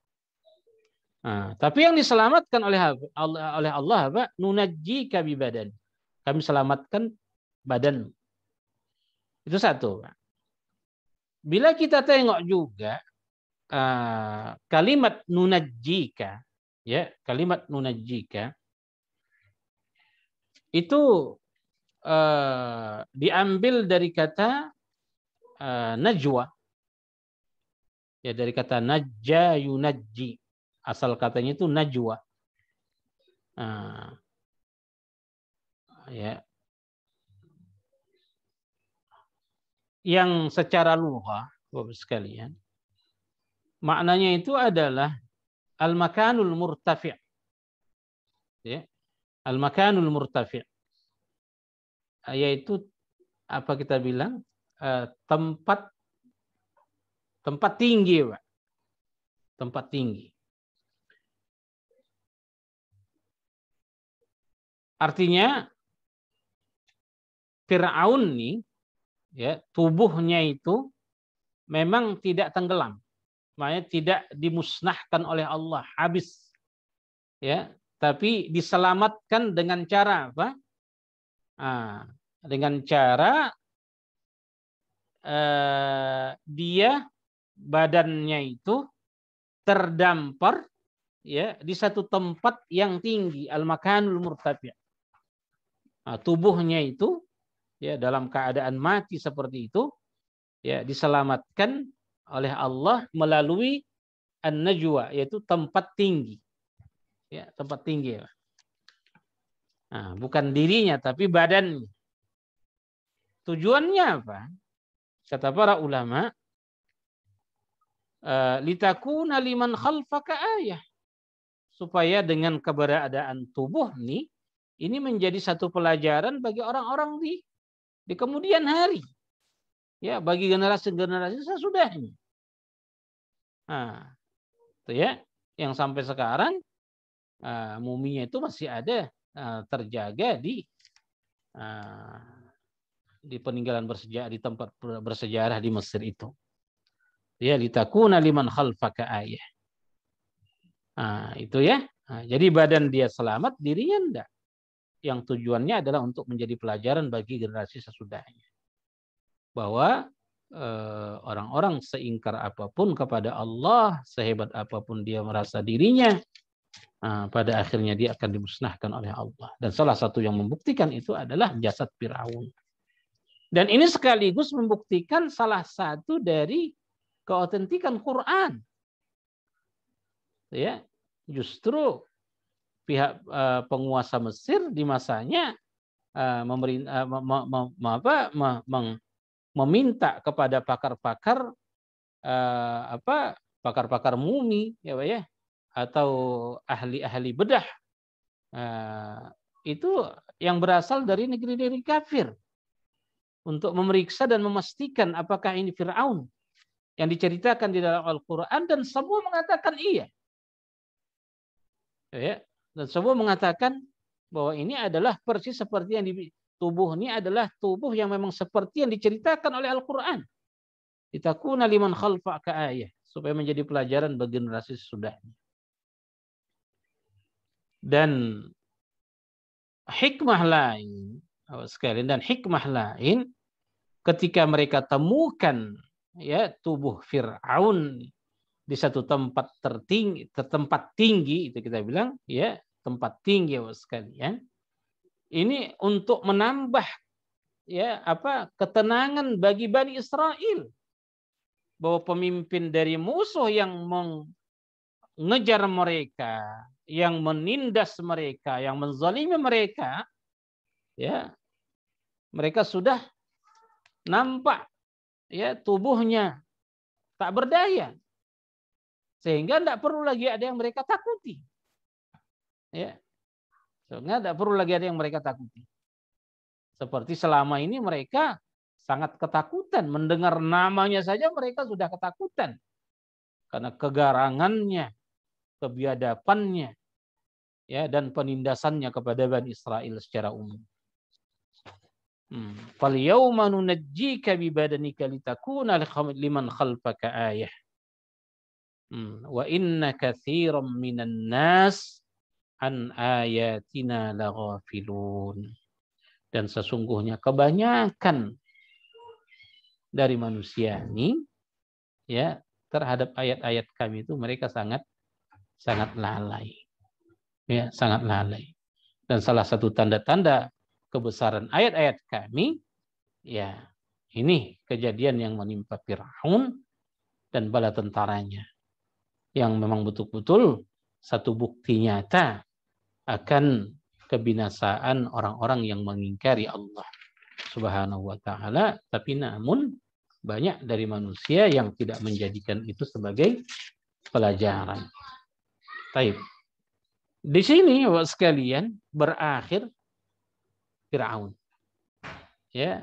B: Nah, tapi yang diselamatkan oleh Allah, oleh Allah apa? Nunaji kami badan. Kami selamatkan badan Itu satu. Bila kita tengok juga ah, kalimat nunajika, ya kalimat nunajika itu uh, diambil dari kata uh, najwa. Ya dari kata najja yunajji. Asal katanya itu najwa. Uh, ya. Yang secara luha Bapak sekalian, maknanya itu adalah al-makanul murtafi'. Ya al-makanul murtafi' ah, yaitu apa kita bilang ah, tempat tempat tinggi, Pak. Tempat tinggi. Artinya Firaun nih ya, tubuhnya itu memang tidak tenggelam. Makanya tidak dimusnahkan oleh Allah habis. Ya, tapi diselamatkan dengan cara apa? Nah, dengan cara eh, dia badannya itu terdampar ya di satu tempat yang tinggi al-makanul murtafi. Nah, ya. tubuhnya itu ya dalam keadaan mati seperti itu ya diselamatkan oleh Allah melalui an-najwa yaitu tempat tinggi ya tempat tinggi Nah, bukan dirinya tapi badan Tujuannya apa? Kata para ulama, eh, litakuna liman khalfaka ayah. Supaya dengan keberadaan tubuh ini, ini menjadi satu pelajaran bagi orang-orang di di kemudian hari. Ya, bagi generasi-generasi sesudahnya. Nah, itu ya, yang sampai sekarang Eh, muminya itu masih ada uh, terjaga di uh, di peninggalan bersejarah di tempat bersejarah di Mesir itu. Ya litakuna liman khalfaka ayah. Ah, itu ya. Ah, jadi badan dia selamat, dirinya enggak. Yang tujuannya adalah untuk menjadi pelajaran bagi generasi sesudahnya. Bahwa orang-orang seingkar apapun kepada Allah, sehebat apapun dia merasa dirinya, Ah, pada akhirnya dia akan dimusnahkan oleh Allah. Dan salah satu yang membuktikan itu adalah jasad Firaun. Dan ini sekaligus membuktikan salah satu dari keautentikan Quran. Ya, justru pihak eh, penguasa Mesir di masanya meminta kepada pakar-pakar eh, apa pakar-pakar mumi ya Pak ya atau ahli-ahli bedah eh, itu yang berasal dari negeri-negeri kafir untuk memeriksa dan memastikan apakah ini Firaun yang diceritakan di dalam Al-Qur'an dan semua mengatakan iya. Ya, dan semua mengatakan bahwa ini adalah persis seperti yang di tubuh ini adalah tubuh yang memang seperti yang diceritakan oleh Al-Qur'an. kuna liman khalfa ayah supaya menjadi pelajaran bagi generasi sesudahnya. Dan hikmah lain, sekalian dan hikmah lain ketika mereka temukan ya tubuh Firaun di satu tempat tertinggi, tempat tinggi itu kita bilang ya tempat tinggi ya sekalian. Ini untuk menambah ya apa ketenangan bagi Bani Israel bahwa pemimpin dari musuh yang mengejar mereka yang menindas mereka, yang menzalimi mereka, ya mereka sudah nampak ya tubuhnya tak berdaya sehingga tidak perlu lagi ada yang mereka takuti ya sehingga tidak perlu lagi ada yang mereka takuti seperti selama ini mereka sangat ketakutan mendengar namanya saja mereka sudah ketakutan karena kegarangannya kebiadapannya ya dan penindasannya kepada Bani Israel secara umum. Hmm. Fal yawma nunajjika bi badanika litakuna liman khalfaka ayah. Hmm. Wa inna katsiran minan nas an ayatina laghafilun. Dan sesungguhnya kebanyakan dari manusia ini ya terhadap ayat-ayat kami itu mereka sangat sangat lalai ya sangat lalai. Dan salah satu tanda-tanda kebesaran ayat-ayat kami ya ini kejadian yang menimpa Firaun dan bala tentaranya yang memang betul-betul satu bukti nyata akan kebinasaan orang-orang yang mengingkari Allah Subhanahu wa taala tapi namun banyak dari manusia yang tidak menjadikan itu sebagai pelajaran. Taib. Di sini sekalian berakhir Firaun. Ya,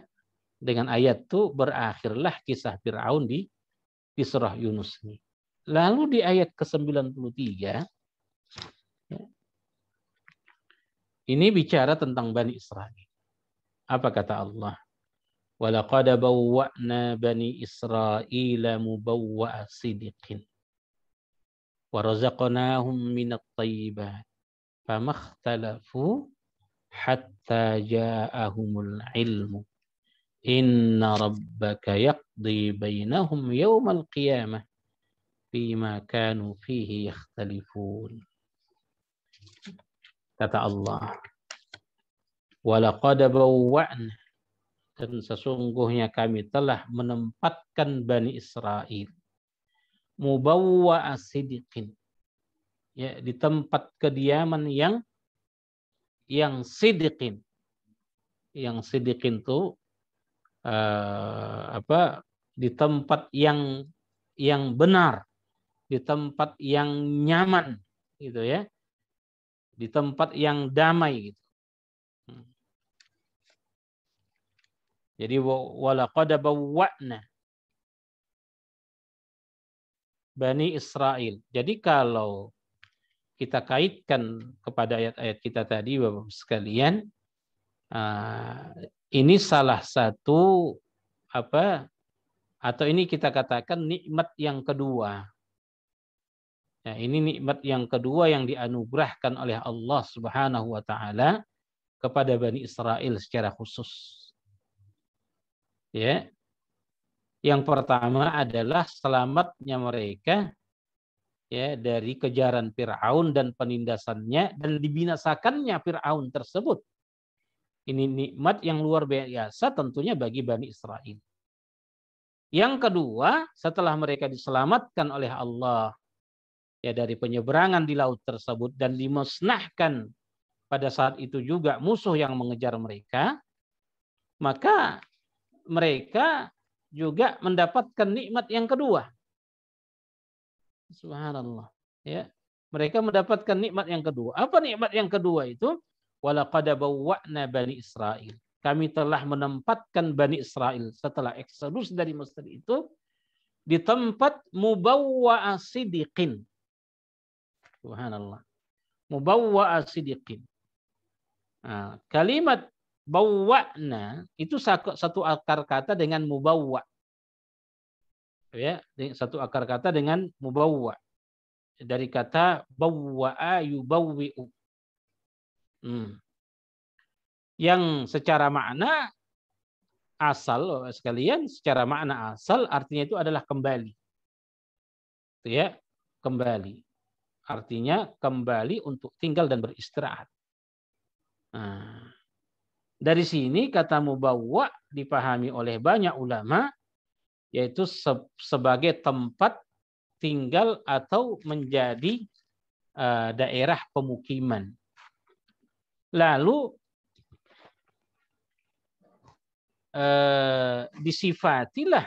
B: dengan ayat itu berakhirlah kisah Firaun di di surah Yunus ini. Lalu di ayat ke-93 ya, ini bicara tentang Bani Israel. Apa kata Allah? Walaqad bawwa'na bani Israel mubawwa'a sidiqin. Warazaqnahum minat tayyibat famakhtalafu hatta ja'ahumul ilmu. Inna rabbaka yaqdi bainahum yawmal qiyamah fima kanu fihi yakhtalifun. Kata Allah, Walaqad bawwa'na dan sesungguhnya kami telah menempatkan Bani Israel ya di tempat kediaman yang yang sidikin yang sidikin itu eh, apa di tempat yang yang benar di tempat yang nyaman gitu ya di tempat yang damai gitu hmm. Jadi walaqad bawwa'na Bani Israel. Jadi kalau kita kaitkan kepada ayat-ayat kita tadi Bapak sekalian eh, ini salah satu apa atau ini kita katakan nikmat yang kedua. Nah, ini nikmat yang kedua yang dianugerahkan oleh Allah Subhanahu wa taala kepada Bani Israel secara khusus. Ya. Yang pertama adalah selamatnya mereka ya dari kejaran Firaun dan penindasannya dan dibinasakannya Firaun tersebut. Ini nikmat yang luar biasa tentunya bagi Bani Israel. Yang kedua, setelah mereka diselamatkan oleh Allah ya dari penyeberangan di laut tersebut dan dimusnahkan pada saat itu juga musuh yang mengejar mereka, maka mereka juga mendapatkan nikmat yang kedua, Subhanallah. Ya. Mereka mendapatkan nikmat yang kedua. Apa nikmat yang kedua itu? Walaqad bawwa'na Bani Israel. Kami telah menempatkan Bani Israel setelah eksodus dari Mesir itu di tempat mubawwa asidikin. Subhanallah. Mubawwa asidikin. Nah, kalimat bawwa'na itu satu akar kata dengan mubawwa ya satu akar kata dengan mubawwa dari kata bawwa'a yubawwi'u. Hmm. Yang secara makna asal sekalian secara makna asal artinya itu adalah kembali. Itu ya, kembali. Artinya kembali untuk tinggal dan beristirahat. Nah, dari sini kata mubawwa dipahami oleh banyak ulama yaitu se sebagai tempat tinggal atau menjadi uh, daerah pemukiman. Lalu uh, disifatilah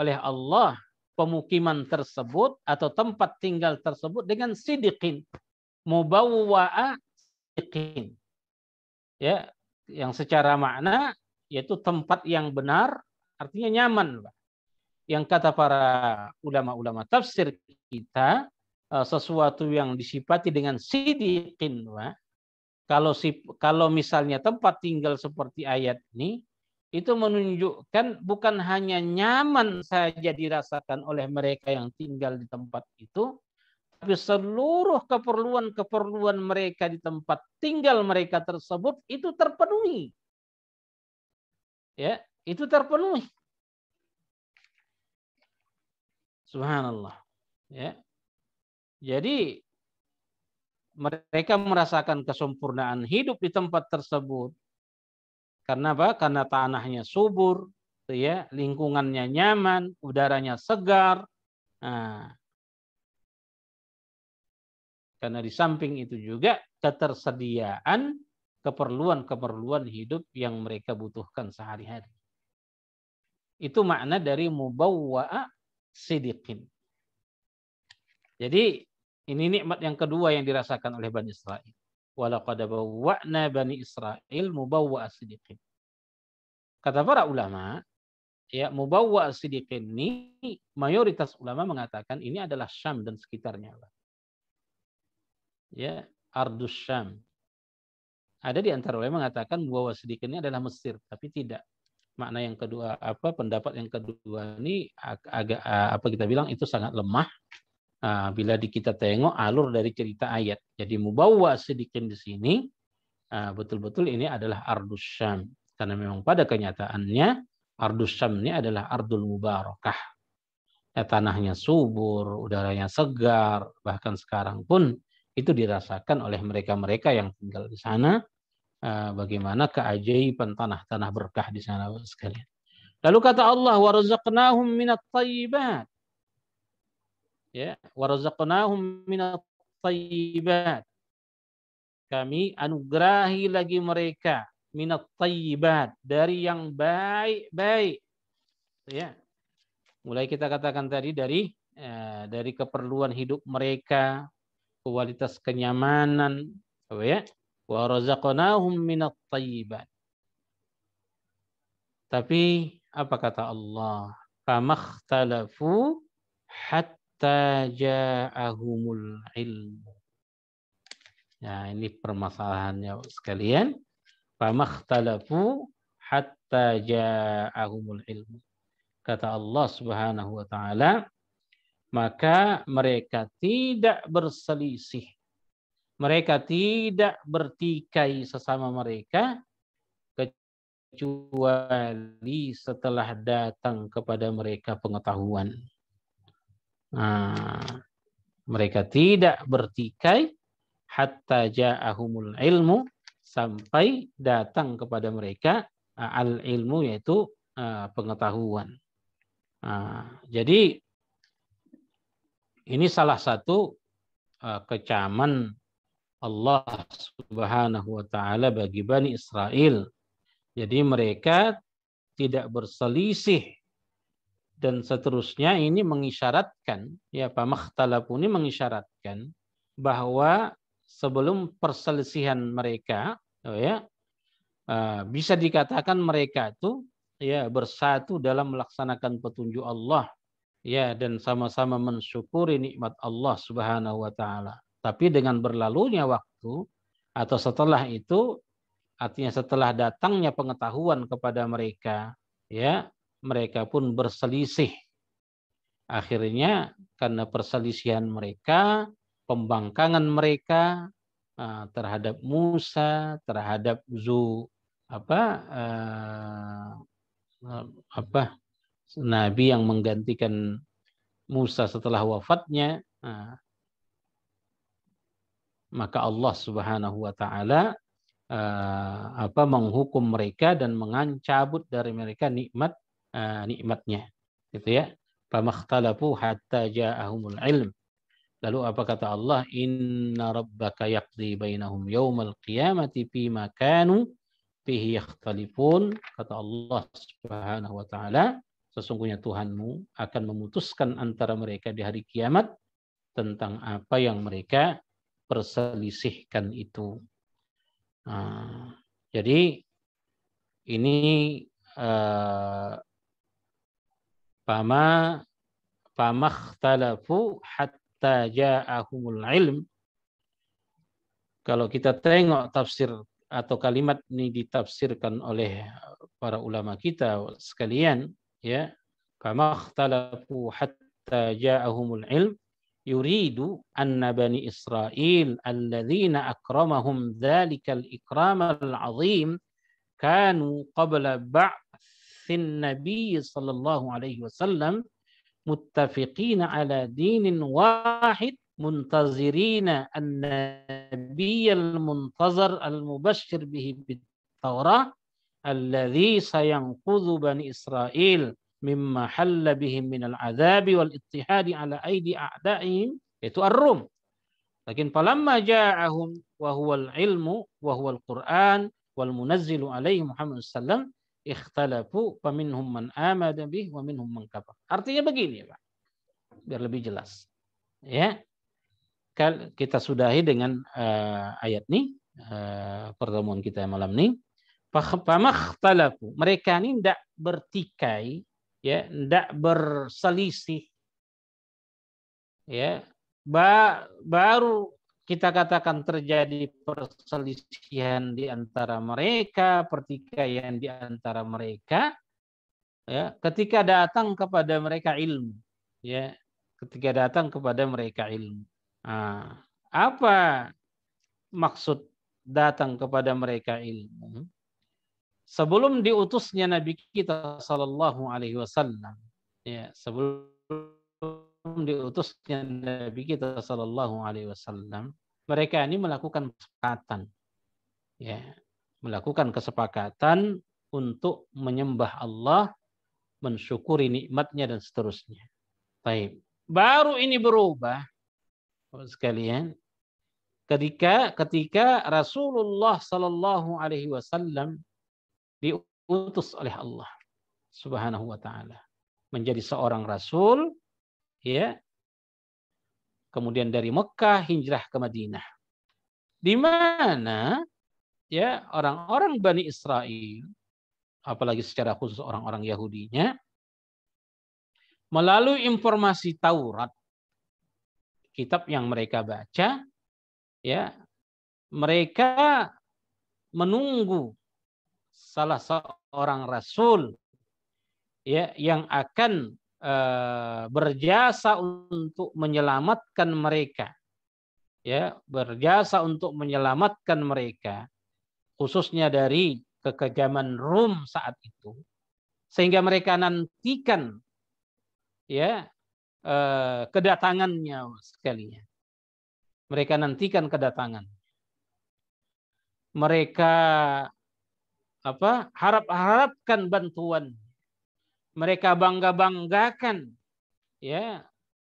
B: oleh Allah pemukiman tersebut atau tempat tinggal tersebut dengan sidikin mubawwa'a sidikin ya yang secara makna yaitu tempat yang benar artinya nyaman, Pak. Yang kata para ulama-ulama tafsir kita, eh, sesuatu yang disipati dengan sidikin, Pak. Kalau si, kalau misalnya tempat tinggal seperti ayat ini, itu menunjukkan bukan hanya nyaman saja dirasakan oleh mereka yang tinggal di tempat itu, tapi seluruh keperluan-keperluan mereka di tempat tinggal mereka tersebut itu terpenuhi. Ya, itu terpenuhi. Subhanallah. Ya. Jadi mereka merasakan kesempurnaan hidup di tempat tersebut. Karena apa? Karena tanahnya subur, ya, lingkungannya nyaman, udaranya segar. Nah, karena di samping itu juga ketersediaan keperluan-keperluan hidup yang mereka butuhkan sehari-hari. Itu makna dari mubawwa'a sidikin. Jadi ini nikmat yang kedua yang dirasakan oleh Bani Israel. Walaqad bawwa'na Bani Israel mubawwa'a sidikin. Kata para ulama, ya mubawwa'a sidikin ini mayoritas ulama mengatakan ini adalah Syam dan sekitarnya. Ya, Ardus Syam. Ada di antara ulama mengatakan bahwa sidiqin ini adalah Mesir, tapi tidak makna yang kedua apa pendapat yang kedua ini agak apa kita bilang itu sangat lemah bila di kita tengok alur dari cerita ayat. Jadi mubawa sedikit di sini betul-betul ini adalah ardus syam karena memang pada kenyataannya ardus syam ini adalah ardul mubarakah. Ya, tanahnya subur, udaranya segar, bahkan sekarang pun itu dirasakan oleh mereka-mereka yang tinggal di sana Eh, bagaimana keajaiban tanah-tanah berkah di sana sekalian. Lalu kata Allah warzaqnahum minat thayyibat. Ya, warzaqnahum minat thayyibat. Kami anugerahi lagi mereka minat thayyibat dari yang baik-baik. Ya. Mulai kita katakan tadi dari ya, dari keperluan hidup mereka, kualitas kenyamanan, ya, wa razaqnahum minat tayyibat. Tapi apa kata Allah? Famakhtalafu hatta ja'ahumul ilmu. Nah, ini permasalahannya sekalian. Famakhtalafu hatta ja'ahumul ilmu. Kata Allah Subhanahu wa taala, maka mereka tidak berselisih mereka tidak bertikai sesama mereka kecuali setelah datang kepada mereka pengetahuan. Nah, mereka tidak bertikai hatta ja'ahumul ilmu sampai datang kepada mereka ah, al ilmu yaitu ah, pengetahuan. Nah, jadi ini salah satu ah, kecaman Allah Subhanahu wa taala bagi Bani Israel. Jadi mereka tidak berselisih dan seterusnya ini mengisyaratkan ya Pak pun ini mengisyaratkan bahwa sebelum perselisihan mereka oh ya eh, bisa dikatakan mereka itu ya bersatu dalam melaksanakan petunjuk Allah ya dan sama-sama mensyukuri nikmat Allah Subhanahu wa taala. Tapi dengan berlalunya waktu atau setelah itu artinya setelah datangnya pengetahuan kepada mereka ya mereka pun berselisih. Akhirnya karena perselisihan mereka, pembangkangan mereka eh, terhadap Musa, terhadap Zu apa eh, eh, apa nabi yang menggantikan Musa setelah wafatnya. Nah, maka Allah Subhanahu wa taala eh, apa menghukum mereka dan mengancabut dari mereka nikmat eh, nikmatnya gitu ya famakhtalafu hatta ja'ahumul ilm lalu apa kata Allah inna rabbaka yaqdi bainahum yaumal qiyamati ma kanu fihi yakhtalifun kata Allah Subhanahu wa taala sesungguhnya Tuhanmu akan memutuskan antara mereka di hari kiamat tentang apa yang mereka perselisihkan itu. Nah, jadi ini pama eh, pama pamakhtalafu hatta ja'ahumul ilm. Kalau kita tengok tafsir atau kalimat ini ditafsirkan oleh para ulama kita sekalian, ya, pamakhtalafu hatta ja'ahumul ilm يريد أن بني إسرائيل الذين أكرمهم ذلك الإكرام العظيم كانوا قبل بعث النبي صلى الله عليه وسلم متفقين على دين واحد منتظرين النبي المنتظر المبشر به بالتوراة الذي سينقذ بني إسرائيل mimma halla bihim al azabi wal ittihadi ala aidi a'daihim itu ar-rum lakin falamma ja'ahum wa al ilmu wa al quran wal munazzil alaihi Muhammad sallam ikhtalafu fa minhum man amada bih wa minhum man kafar artinya begini Pak biar lebih jelas ya kita sudahi dengan uh, ayat ini uh, pertemuan kita malam ini Pamahtalafu. Mereka ini tidak bertikai ya tidak berselisih ya ba baru kita katakan terjadi perselisihan di antara mereka pertikaian di antara mereka ya ketika datang kepada mereka ilmu ya ketika datang kepada mereka ilmu nah, apa maksud datang kepada mereka ilmu sebelum diutusnya Nabi kita Shallallahu Alaihi Wasallam, ya sebelum diutusnya Nabi kita Shallallahu Alaihi Wasallam, mereka ini melakukan kesepakatan, ya melakukan kesepakatan untuk menyembah Allah, mensyukuri nikmatnya dan seterusnya. Baik. Baru ini berubah sekalian ketika ketika Rasulullah Shallallahu Alaihi Wasallam diutus oleh Allah Subhanahu wa taala menjadi seorang rasul ya kemudian dari Mekah hijrah ke Madinah di mana ya orang-orang Bani Israel apalagi secara khusus orang-orang Yahudinya melalui informasi Taurat kitab yang mereka baca ya mereka menunggu salah seorang rasul ya yang akan uh, berjasa untuk menyelamatkan mereka ya berjasa untuk menyelamatkan mereka khususnya dari kekejaman Rom saat itu sehingga mereka nantikan ya uh, kedatangannya sekalinya mereka nantikan kedatangan mereka apa harap harapkan bantuan mereka bangga banggakan ya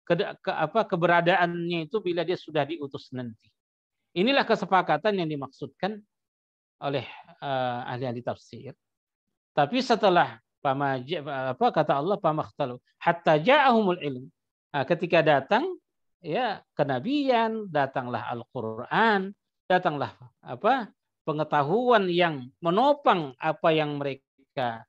B: ke, ke, apa keberadaannya itu bila dia sudah diutus nanti inilah kesepakatan yang dimaksudkan oleh uh, ahli-ahli tafsir tapi setelah apa kata Allah pamakhtalu hatta ja'ahumul ilm nah, ketika datang ya kenabian datanglah Al-Qur'an datanglah apa pengetahuan yang menopang apa yang mereka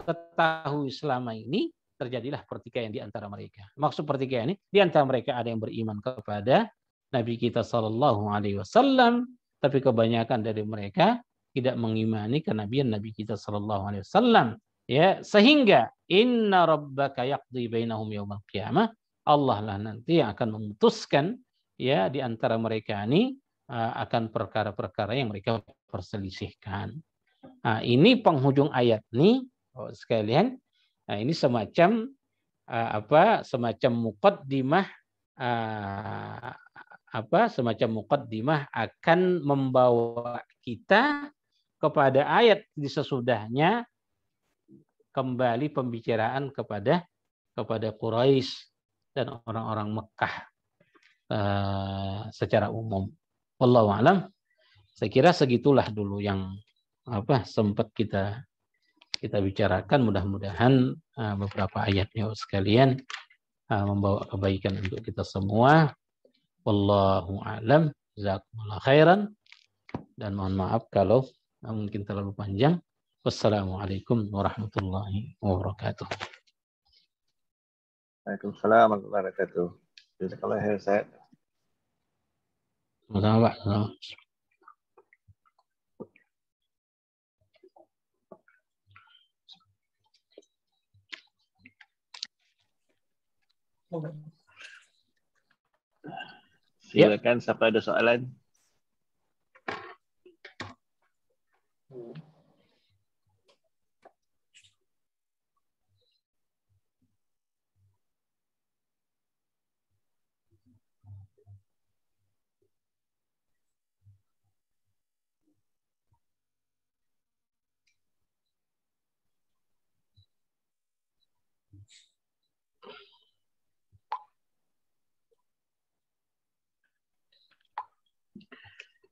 B: ketahui selama ini, terjadilah pertikaian di antara mereka. Maksud pertikaian ini di antara mereka ada yang beriman kepada Nabi kita Shallallahu Alaihi Wasallam, tapi kebanyakan dari mereka tidak mengimani kenabian Nabi kita Shallallahu Alaihi Wasallam. Ya, sehingga inna rabbaka yaqdi bainahum yaumal qiyamah. Allah lah nanti yang akan memutuskan ya di antara mereka ini Eh, akan perkara-perkara yang mereka perselisihkan. Nah, ini penghujung ayat ini oh, sekalian. Nah, ini semacam eh, apa? Semacam mukaddimah eh, apa? Semacam mukaddimah akan membawa kita kepada ayat di sesudahnya kembali pembicaraan kepada kepada Quraisy dan orang-orang Mekah uh, secara umum. Wallahu alam. Saya kira segitulah dulu yang apa sempat kita kita bicarakan mudah-mudahan eh, beberapa ayatnya sekalian eh, membawa kebaikan untuk kita semua. Wallahu alam. Jazakumullah khairan dan mohon maaf kalau eh, mungkin terlalu panjang. Wassalamualaikum warahmatullahi wabarakatuh.
A: Waalaikumsalam warahmatullahi wabarakatuh. Jazakallah khairan. Ya.
B: silakan yep. siapa ada soalan. Hmm.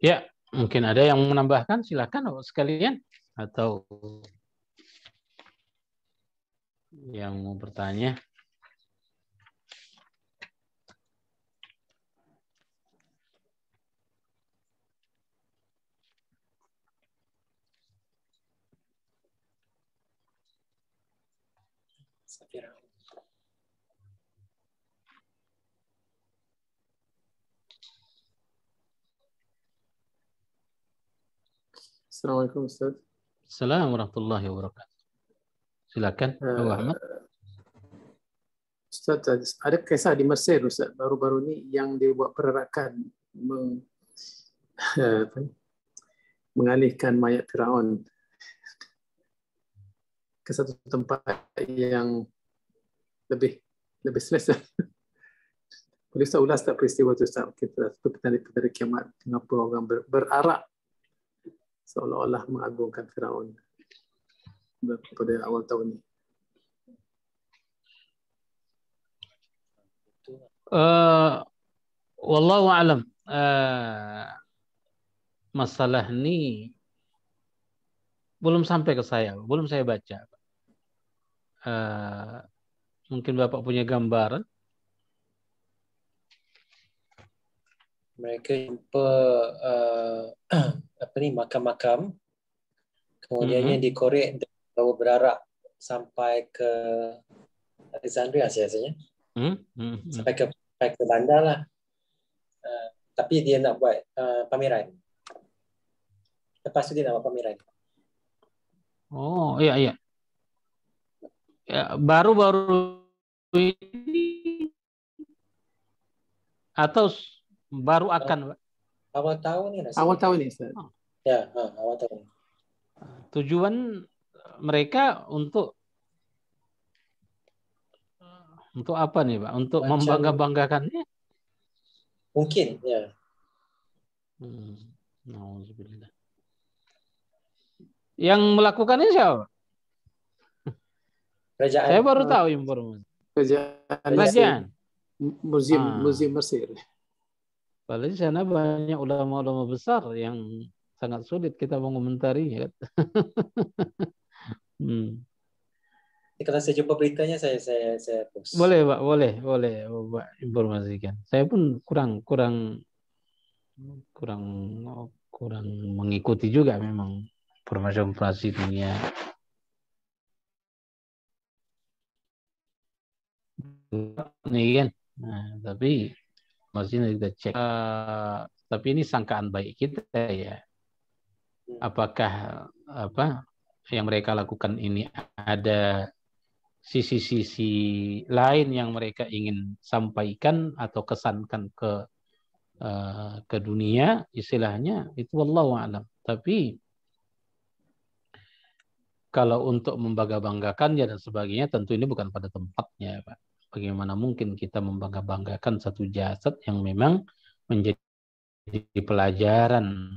B: Ya, mungkin ada yang menambahkan, silakan Bapak sekalian atau yang mau bertanya.
A: Assalamualaikum Ustaz.
B: Assalamualaikum warahmatullahi wabarakatuh. Silakan, uh, eh, Ahmad.
A: Ustaz, ada kisah di Mesir Ustaz baru-baru ini yang dia buat pererakan meng,
B: [laughs] eh, apa,
A: mengalihkan mayat Firaun ke satu tempat yang lebih lebih selesa. [laughs] Boleh Ustaz ulas tak peristiwa itu Ustaz? Kita satu petani petani kiamat kenapa orang ber, berarak seolah-olah mengagungkan Firaun pada awal tahun ini.
B: Uh, wallahu alam. Uh, masalah ini belum sampai ke saya, belum saya baca. Uh, mungkin Bapak punya gambar.
A: Mereka jumpa uh, [clears throat] apa ni makam-makam kemudiannya mm-hmm. dikorek bawa berarak sampai ke Alexandria biasanya mm-hmm. Hmm, hmm. sampai ke sampai ke bandar lah uh, tapi dia nak buat uh, pameran lepas tu dia nak buat pameran oh iya iya
B: ya, baru-baru
A: ini
B: atau baru akan
A: awal tahun ini. Ustaz. Awal tahun ini. Ustaz. Ah. Ya, awal tahun.
B: Ah, tujuan mereka untuk untuk apa nih, Pak? Untuk membangga-banggakannya? Mungkin, ya. Hmm. Yang melakukannya siapa? Kerajaan. Saya baru tahu informasi. Kerajaan. Kerajaan. Museum, Museum ah. Mesir. Padahal di sana banyak ulama-ulama besar yang sangat sulit kita mengomentari. Ya. Kan? [laughs] hmm.
A: Kalau saya jumpa beritanya saya saya saya post. Boleh
B: pak, boleh, boleh, pak informasikan. Saya pun kurang kurang kurang kurang mengikuti juga memang informasi-informasi dunia ini kan. Nah, tapi masih kita cek. Uh, tapi ini sangkaan baik kita ya. Hmm. Apakah apa yang mereka lakukan ini ada sisi-sisi lain yang mereka ingin sampaikan atau kesankan ke uh, ke dunia istilahnya itu wallahu alam. Tapi kalau untuk membangga ya dan sebagainya tentu ini bukan pada
A: tempatnya, ya Pak.
B: Bagaimana mungkin kita membangga-banggakan satu jasad yang memang menjadi pelajaran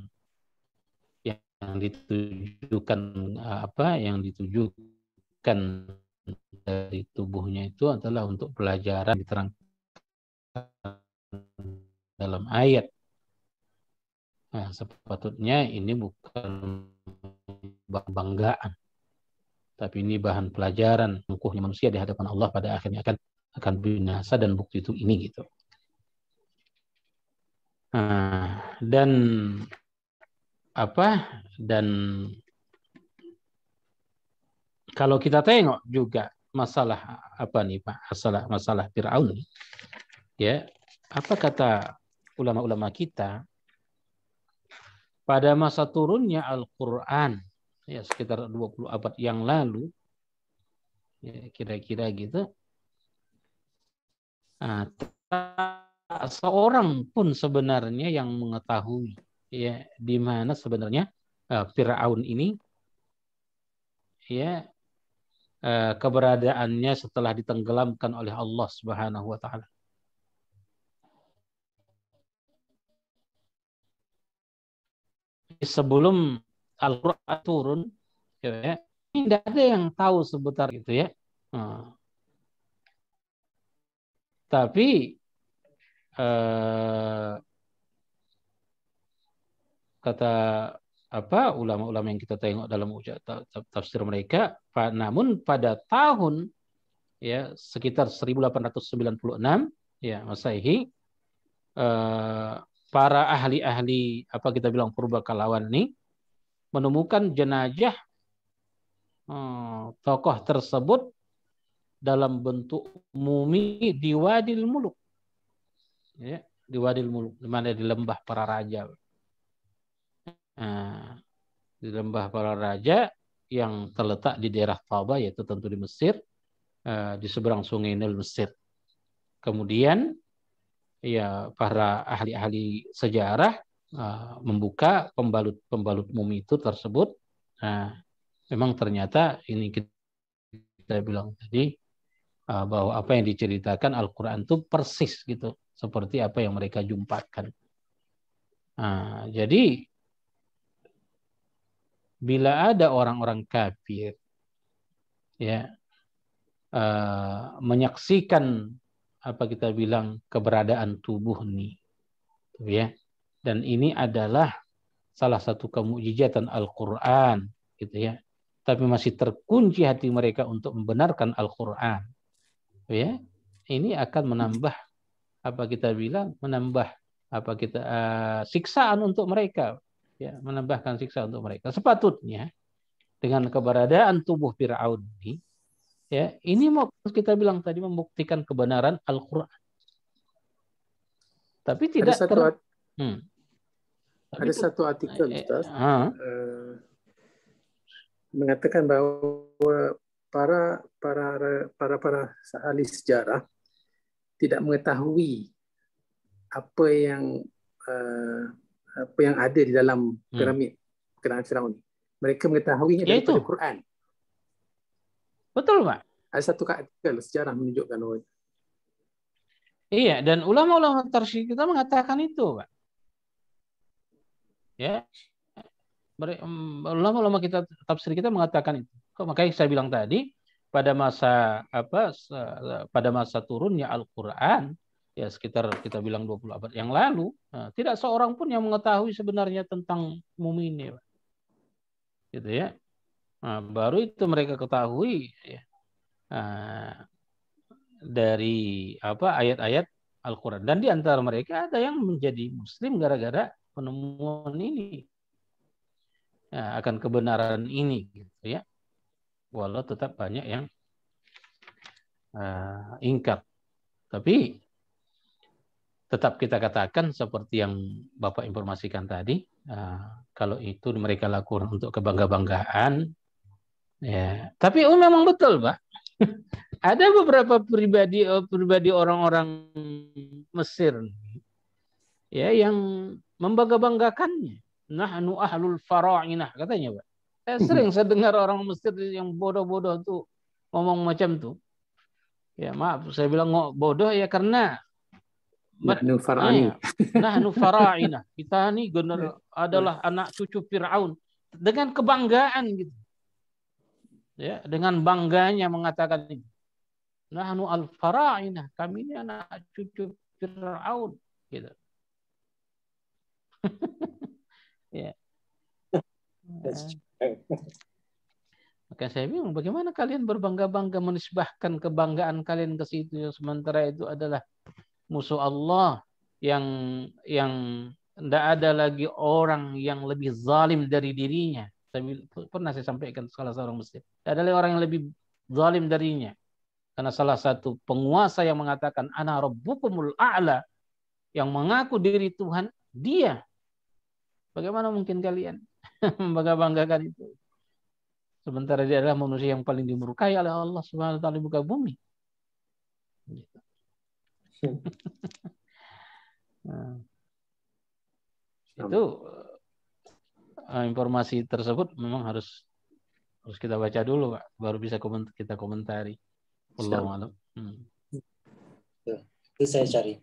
B: yang ditujukan eh, apa yang ditujukan dari tubuhnya itu adalah untuk pelajaran diterangkan dalam ayat. Nah, sepatutnya ini bukan banggaan, tapi ini bahan pelajaran. Kukuhnya manusia di hadapan Allah pada akhirnya akan akan binasa dan bukti itu ini gitu. Nah, dan apa dan kalau kita tengok juga masalah apa nih Pak masalah masalah Firaun ya apa kata ulama-ulama kita pada masa turunnya Al-Qur'an ya sekitar 20 abad yang lalu ya, kira -kira gitu Nah, tak seorang pun sebenarnya yang mengetahui ya di mana sebenarnya uh, Firaun ini ya uh, keberadaannya setelah ditenggelamkan oleh Allah Subhanahu wa taala. Sebelum Al-Qur'an turun ya, tidak ada yang tahu seputar itu ya. Hmm. Tapi eh, kata apa ulama-ulama yang kita tengok dalam tafsir mereka, namun pada tahun ya sekitar 1896 ya Masehi eh, para ahli-ahli apa kita bilang purba kalawan ini menemukan jenajah hmm, tokoh tersebut dalam bentuk mumi di Wadil Muluk. Ya, di Wadil Muluk, di mana di lembah para raja. Nah, di lembah para raja yang terletak di daerah Taba yaitu tentu di Mesir eh, di seberang sungai Nil Mesir. Kemudian ya para ahli-ahli sejarah eh, membuka pembalut-pembalut mumi itu tersebut. Nah, memang ternyata ini kita bilang tadi Ah, bahwa apa yang diceritakan Al-Quran itu persis gitu seperti apa yang mereka jumpakan. Nah, jadi bila ada orang-orang kafir ya uh, menyaksikan apa kita bilang keberadaan tubuh ini ya dan ini adalah salah satu kemujizatan Al-Qur'an gitu ya tapi masih terkunci hati mereka untuk membenarkan Al-Qur'an ya ini akan menambah apa kita bilang menambah apa kita uh, siksaan untuk mereka ya menambahkan siksa untuk mereka sepatutnya dengan keberadaan tubuh Firaun ini ya ini mau kita bilang tadi membuktikan kebenaran Al-Qur'an tapi tidak ada satu ter...
A: hmm. ada itu... satu artikel eh, eh, Ustaz, uh, mengatakan bahwa para para para para ahli sejarah tidak mengetahui apa yang uh, apa yang ada di dalam hmm. piramid hmm. kerajaan Firaun ini. Mereka mengetahuinya ya, dari Al-Quran. Betul, Pak. Ada satu artikel sejarah menunjukkan oh.
B: Iya, dan ulama-ulama tersyi kita mengatakan itu, Pak. Ya. Mm, ulama-ulama kita tafsir kita mengatakan itu. Makanya saya bilang tadi pada masa apa pada masa turunnya Al-Qur'an ya sekitar kita bilang 20 abad yang lalu, nah, tidak seorang pun yang mengetahui sebenarnya tentang mumi ini. Ya. Gitu ya. Nah, baru itu mereka ketahui ya. Nah, dari apa ayat-ayat Al-Qur'an dan di antara mereka ada yang menjadi muslim gara-gara penemuan ini. Nah, akan kebenaran ini gitu ya walau tetap banyak yang uh, ingkar. Tapi tetap kita katakan seperti yang Bapak informasikan tadi, uh, kalau itu mereka lakukan untuk kebangga-banggaan, ya. Tapi oh memang betul, Pak. [laughs] Ada beberapa pribadi eh, pribadi orang-orang Mesir ya yang membangga-banggakannya. Nahnu ahlul fara'inah katanya, Pak. Saya eh, sering saya dengar orang Mesir yang bodoh-bodoh tuh ngomong macam tuh. Ya maaf, saya bilang bodoh ya karena
A: Nah, nufara'ina.
B: Nahnu iya, Kita nih gener adalah anak cucu Fir'aun. Dengan kebanggaan gitu. Ya, dengan bangganya mengatakan ini. Nahnu al-fara'ina. Kami ini anak cucu Fir'aun. Gitu. [laughs] ya. Maka saya bilang, bagaimana kalian berbangga-bangga menisbahkan kebanggaan kalian ke situ sementara itu adalah musuh Allah yang yang tidak ada lagi orang yang lebih zalim dari dirinya. Saya pernah saya sampaikan salah seorang muslim. Tidak ada lagi orang yang lebih zalim darinya. Karena salah satu penguasa yang mengatakan ana rabbukumul a'la yang mengaku diri Tuhan dia. Bagaimana mungkin kalian? membangga-banggakan [laughs] itu. Sementara dia adalah manusia yang paling dimurkai oleh Allah Subhanahu wa taala di muka bumi. [laughs] nah, itu eh, informasi tersebut memang harus harus kita baca dulu, Pak, baru bisa kita komentari. Allah malam. Hmm.
A: Ya, itu saya cari.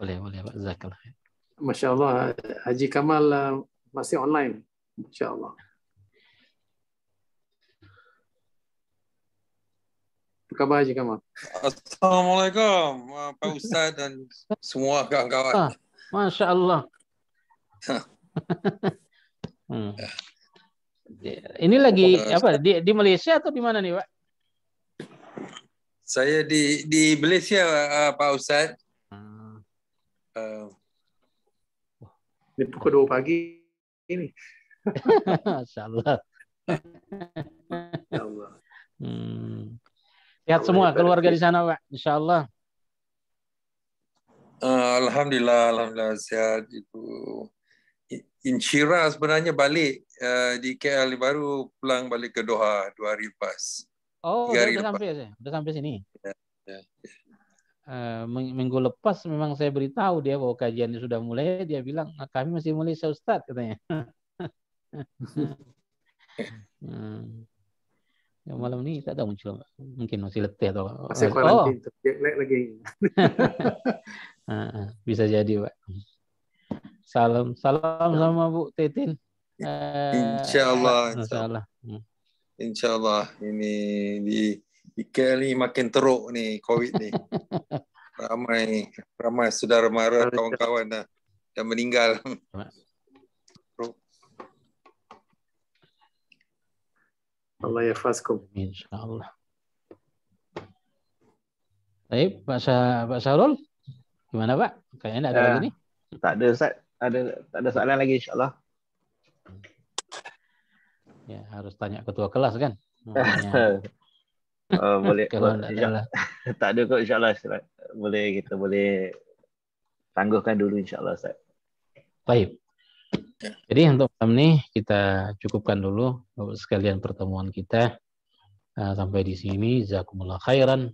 B: Boleh, boleh, Pak. Zakal.
A: Masya Allah, Haji Kamal eh, masih online, insya Allah. Kabar Haji Kamal. Assalamualaikum eh, Pak Ustaz dan semua kawan-kawan. Ah,
B: Masya Allah. [laughs] hmm. Ya. Ini lagi apa di, di Malaysia atau di mana nih Pak?
A: Saya di di Malaysia uh, Pak Ustaz. Uh, di pukul 2 pagi
B: ini. Masya [laughs] Allah. Ya Allah. Hmm.
A: Lihat semua keluarga di sana,
B: Pak. Insya Allah.
A: Uh, eh, alhamdulillah, alhamdulillah sehat Ibu Inshira sebenarnya balik uh, di KL baru pulang balik ke Doha dua hari lepas.
B: Oh, sudah lepas. sampai, ya, sudah sampai sini. Ya, ya. Eh, minggu lepas memang saya beritahu dia bahwa kajiannya sudah mulai, dia bilang nah, kami masih mulai saya Ustaz katanya. [laughs] hmm. Ya, malam ini tak tahu muncul mungkin masih letih atau masih oh. lagi. [laughs] Ah, ah, bisa jadi pak. Salam salam ya. sama Bu Titin. Insyaallah. Insyaallah
A: Insya eh, hmm. ini di KL ni makin teruk ni COVID ni. [laughs] ramai ramai saudara mara kawan-kawan dah, dah meninggal. Allah ya yafaskum.
B: Insyaallah. Baik, Pak Sa Pak Sarul. Gimana Pak? Kayaknya tak ada uh, ya. lagi ni. Tak ada Ustaz. Ada tak ada soalan lagi insyaallah. Ya, harus tanya ketua kelas kan. [laughs] uh, [laughs] boleh kalau insya, [laughs] tak ada kok insyaallah Ustaz. boleh kita gitu, boleh tangguhkan dulu insyaallah Ustaz. Baik. Jadi untuk malam ini kita cukupkan dulu sekalian pertemuan kita uh, sampai di sini jazakumullah khairan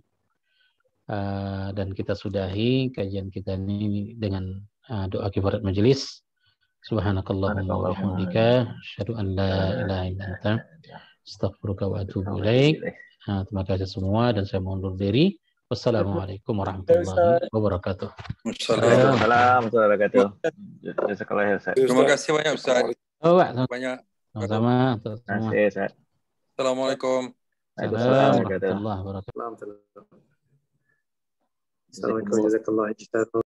B: uh, dan kita sudahi kajian kita ini dengan uh, doa kifarat majelis. Subhanakallahumma wa bihamdika asyhadu an la ilaha illa anta astaghfiruka wa atubu ilaik. Nah, terima kasih semua dan saya mundur diri. Wassalamualaikum warahmatullahi wabarakatuh.
A: Wassalamualaikum warahmatullahi wabarakatuh. Terima kasih banyak Ustaz.
B: Oh, Pak. Banyak. Sama-sama. Terima kasih Ustaz.
A: Assalamualaikum. Assalamualaikum warahmatullahi wabarakatuh. Assalamualaikum. wabarakatuh.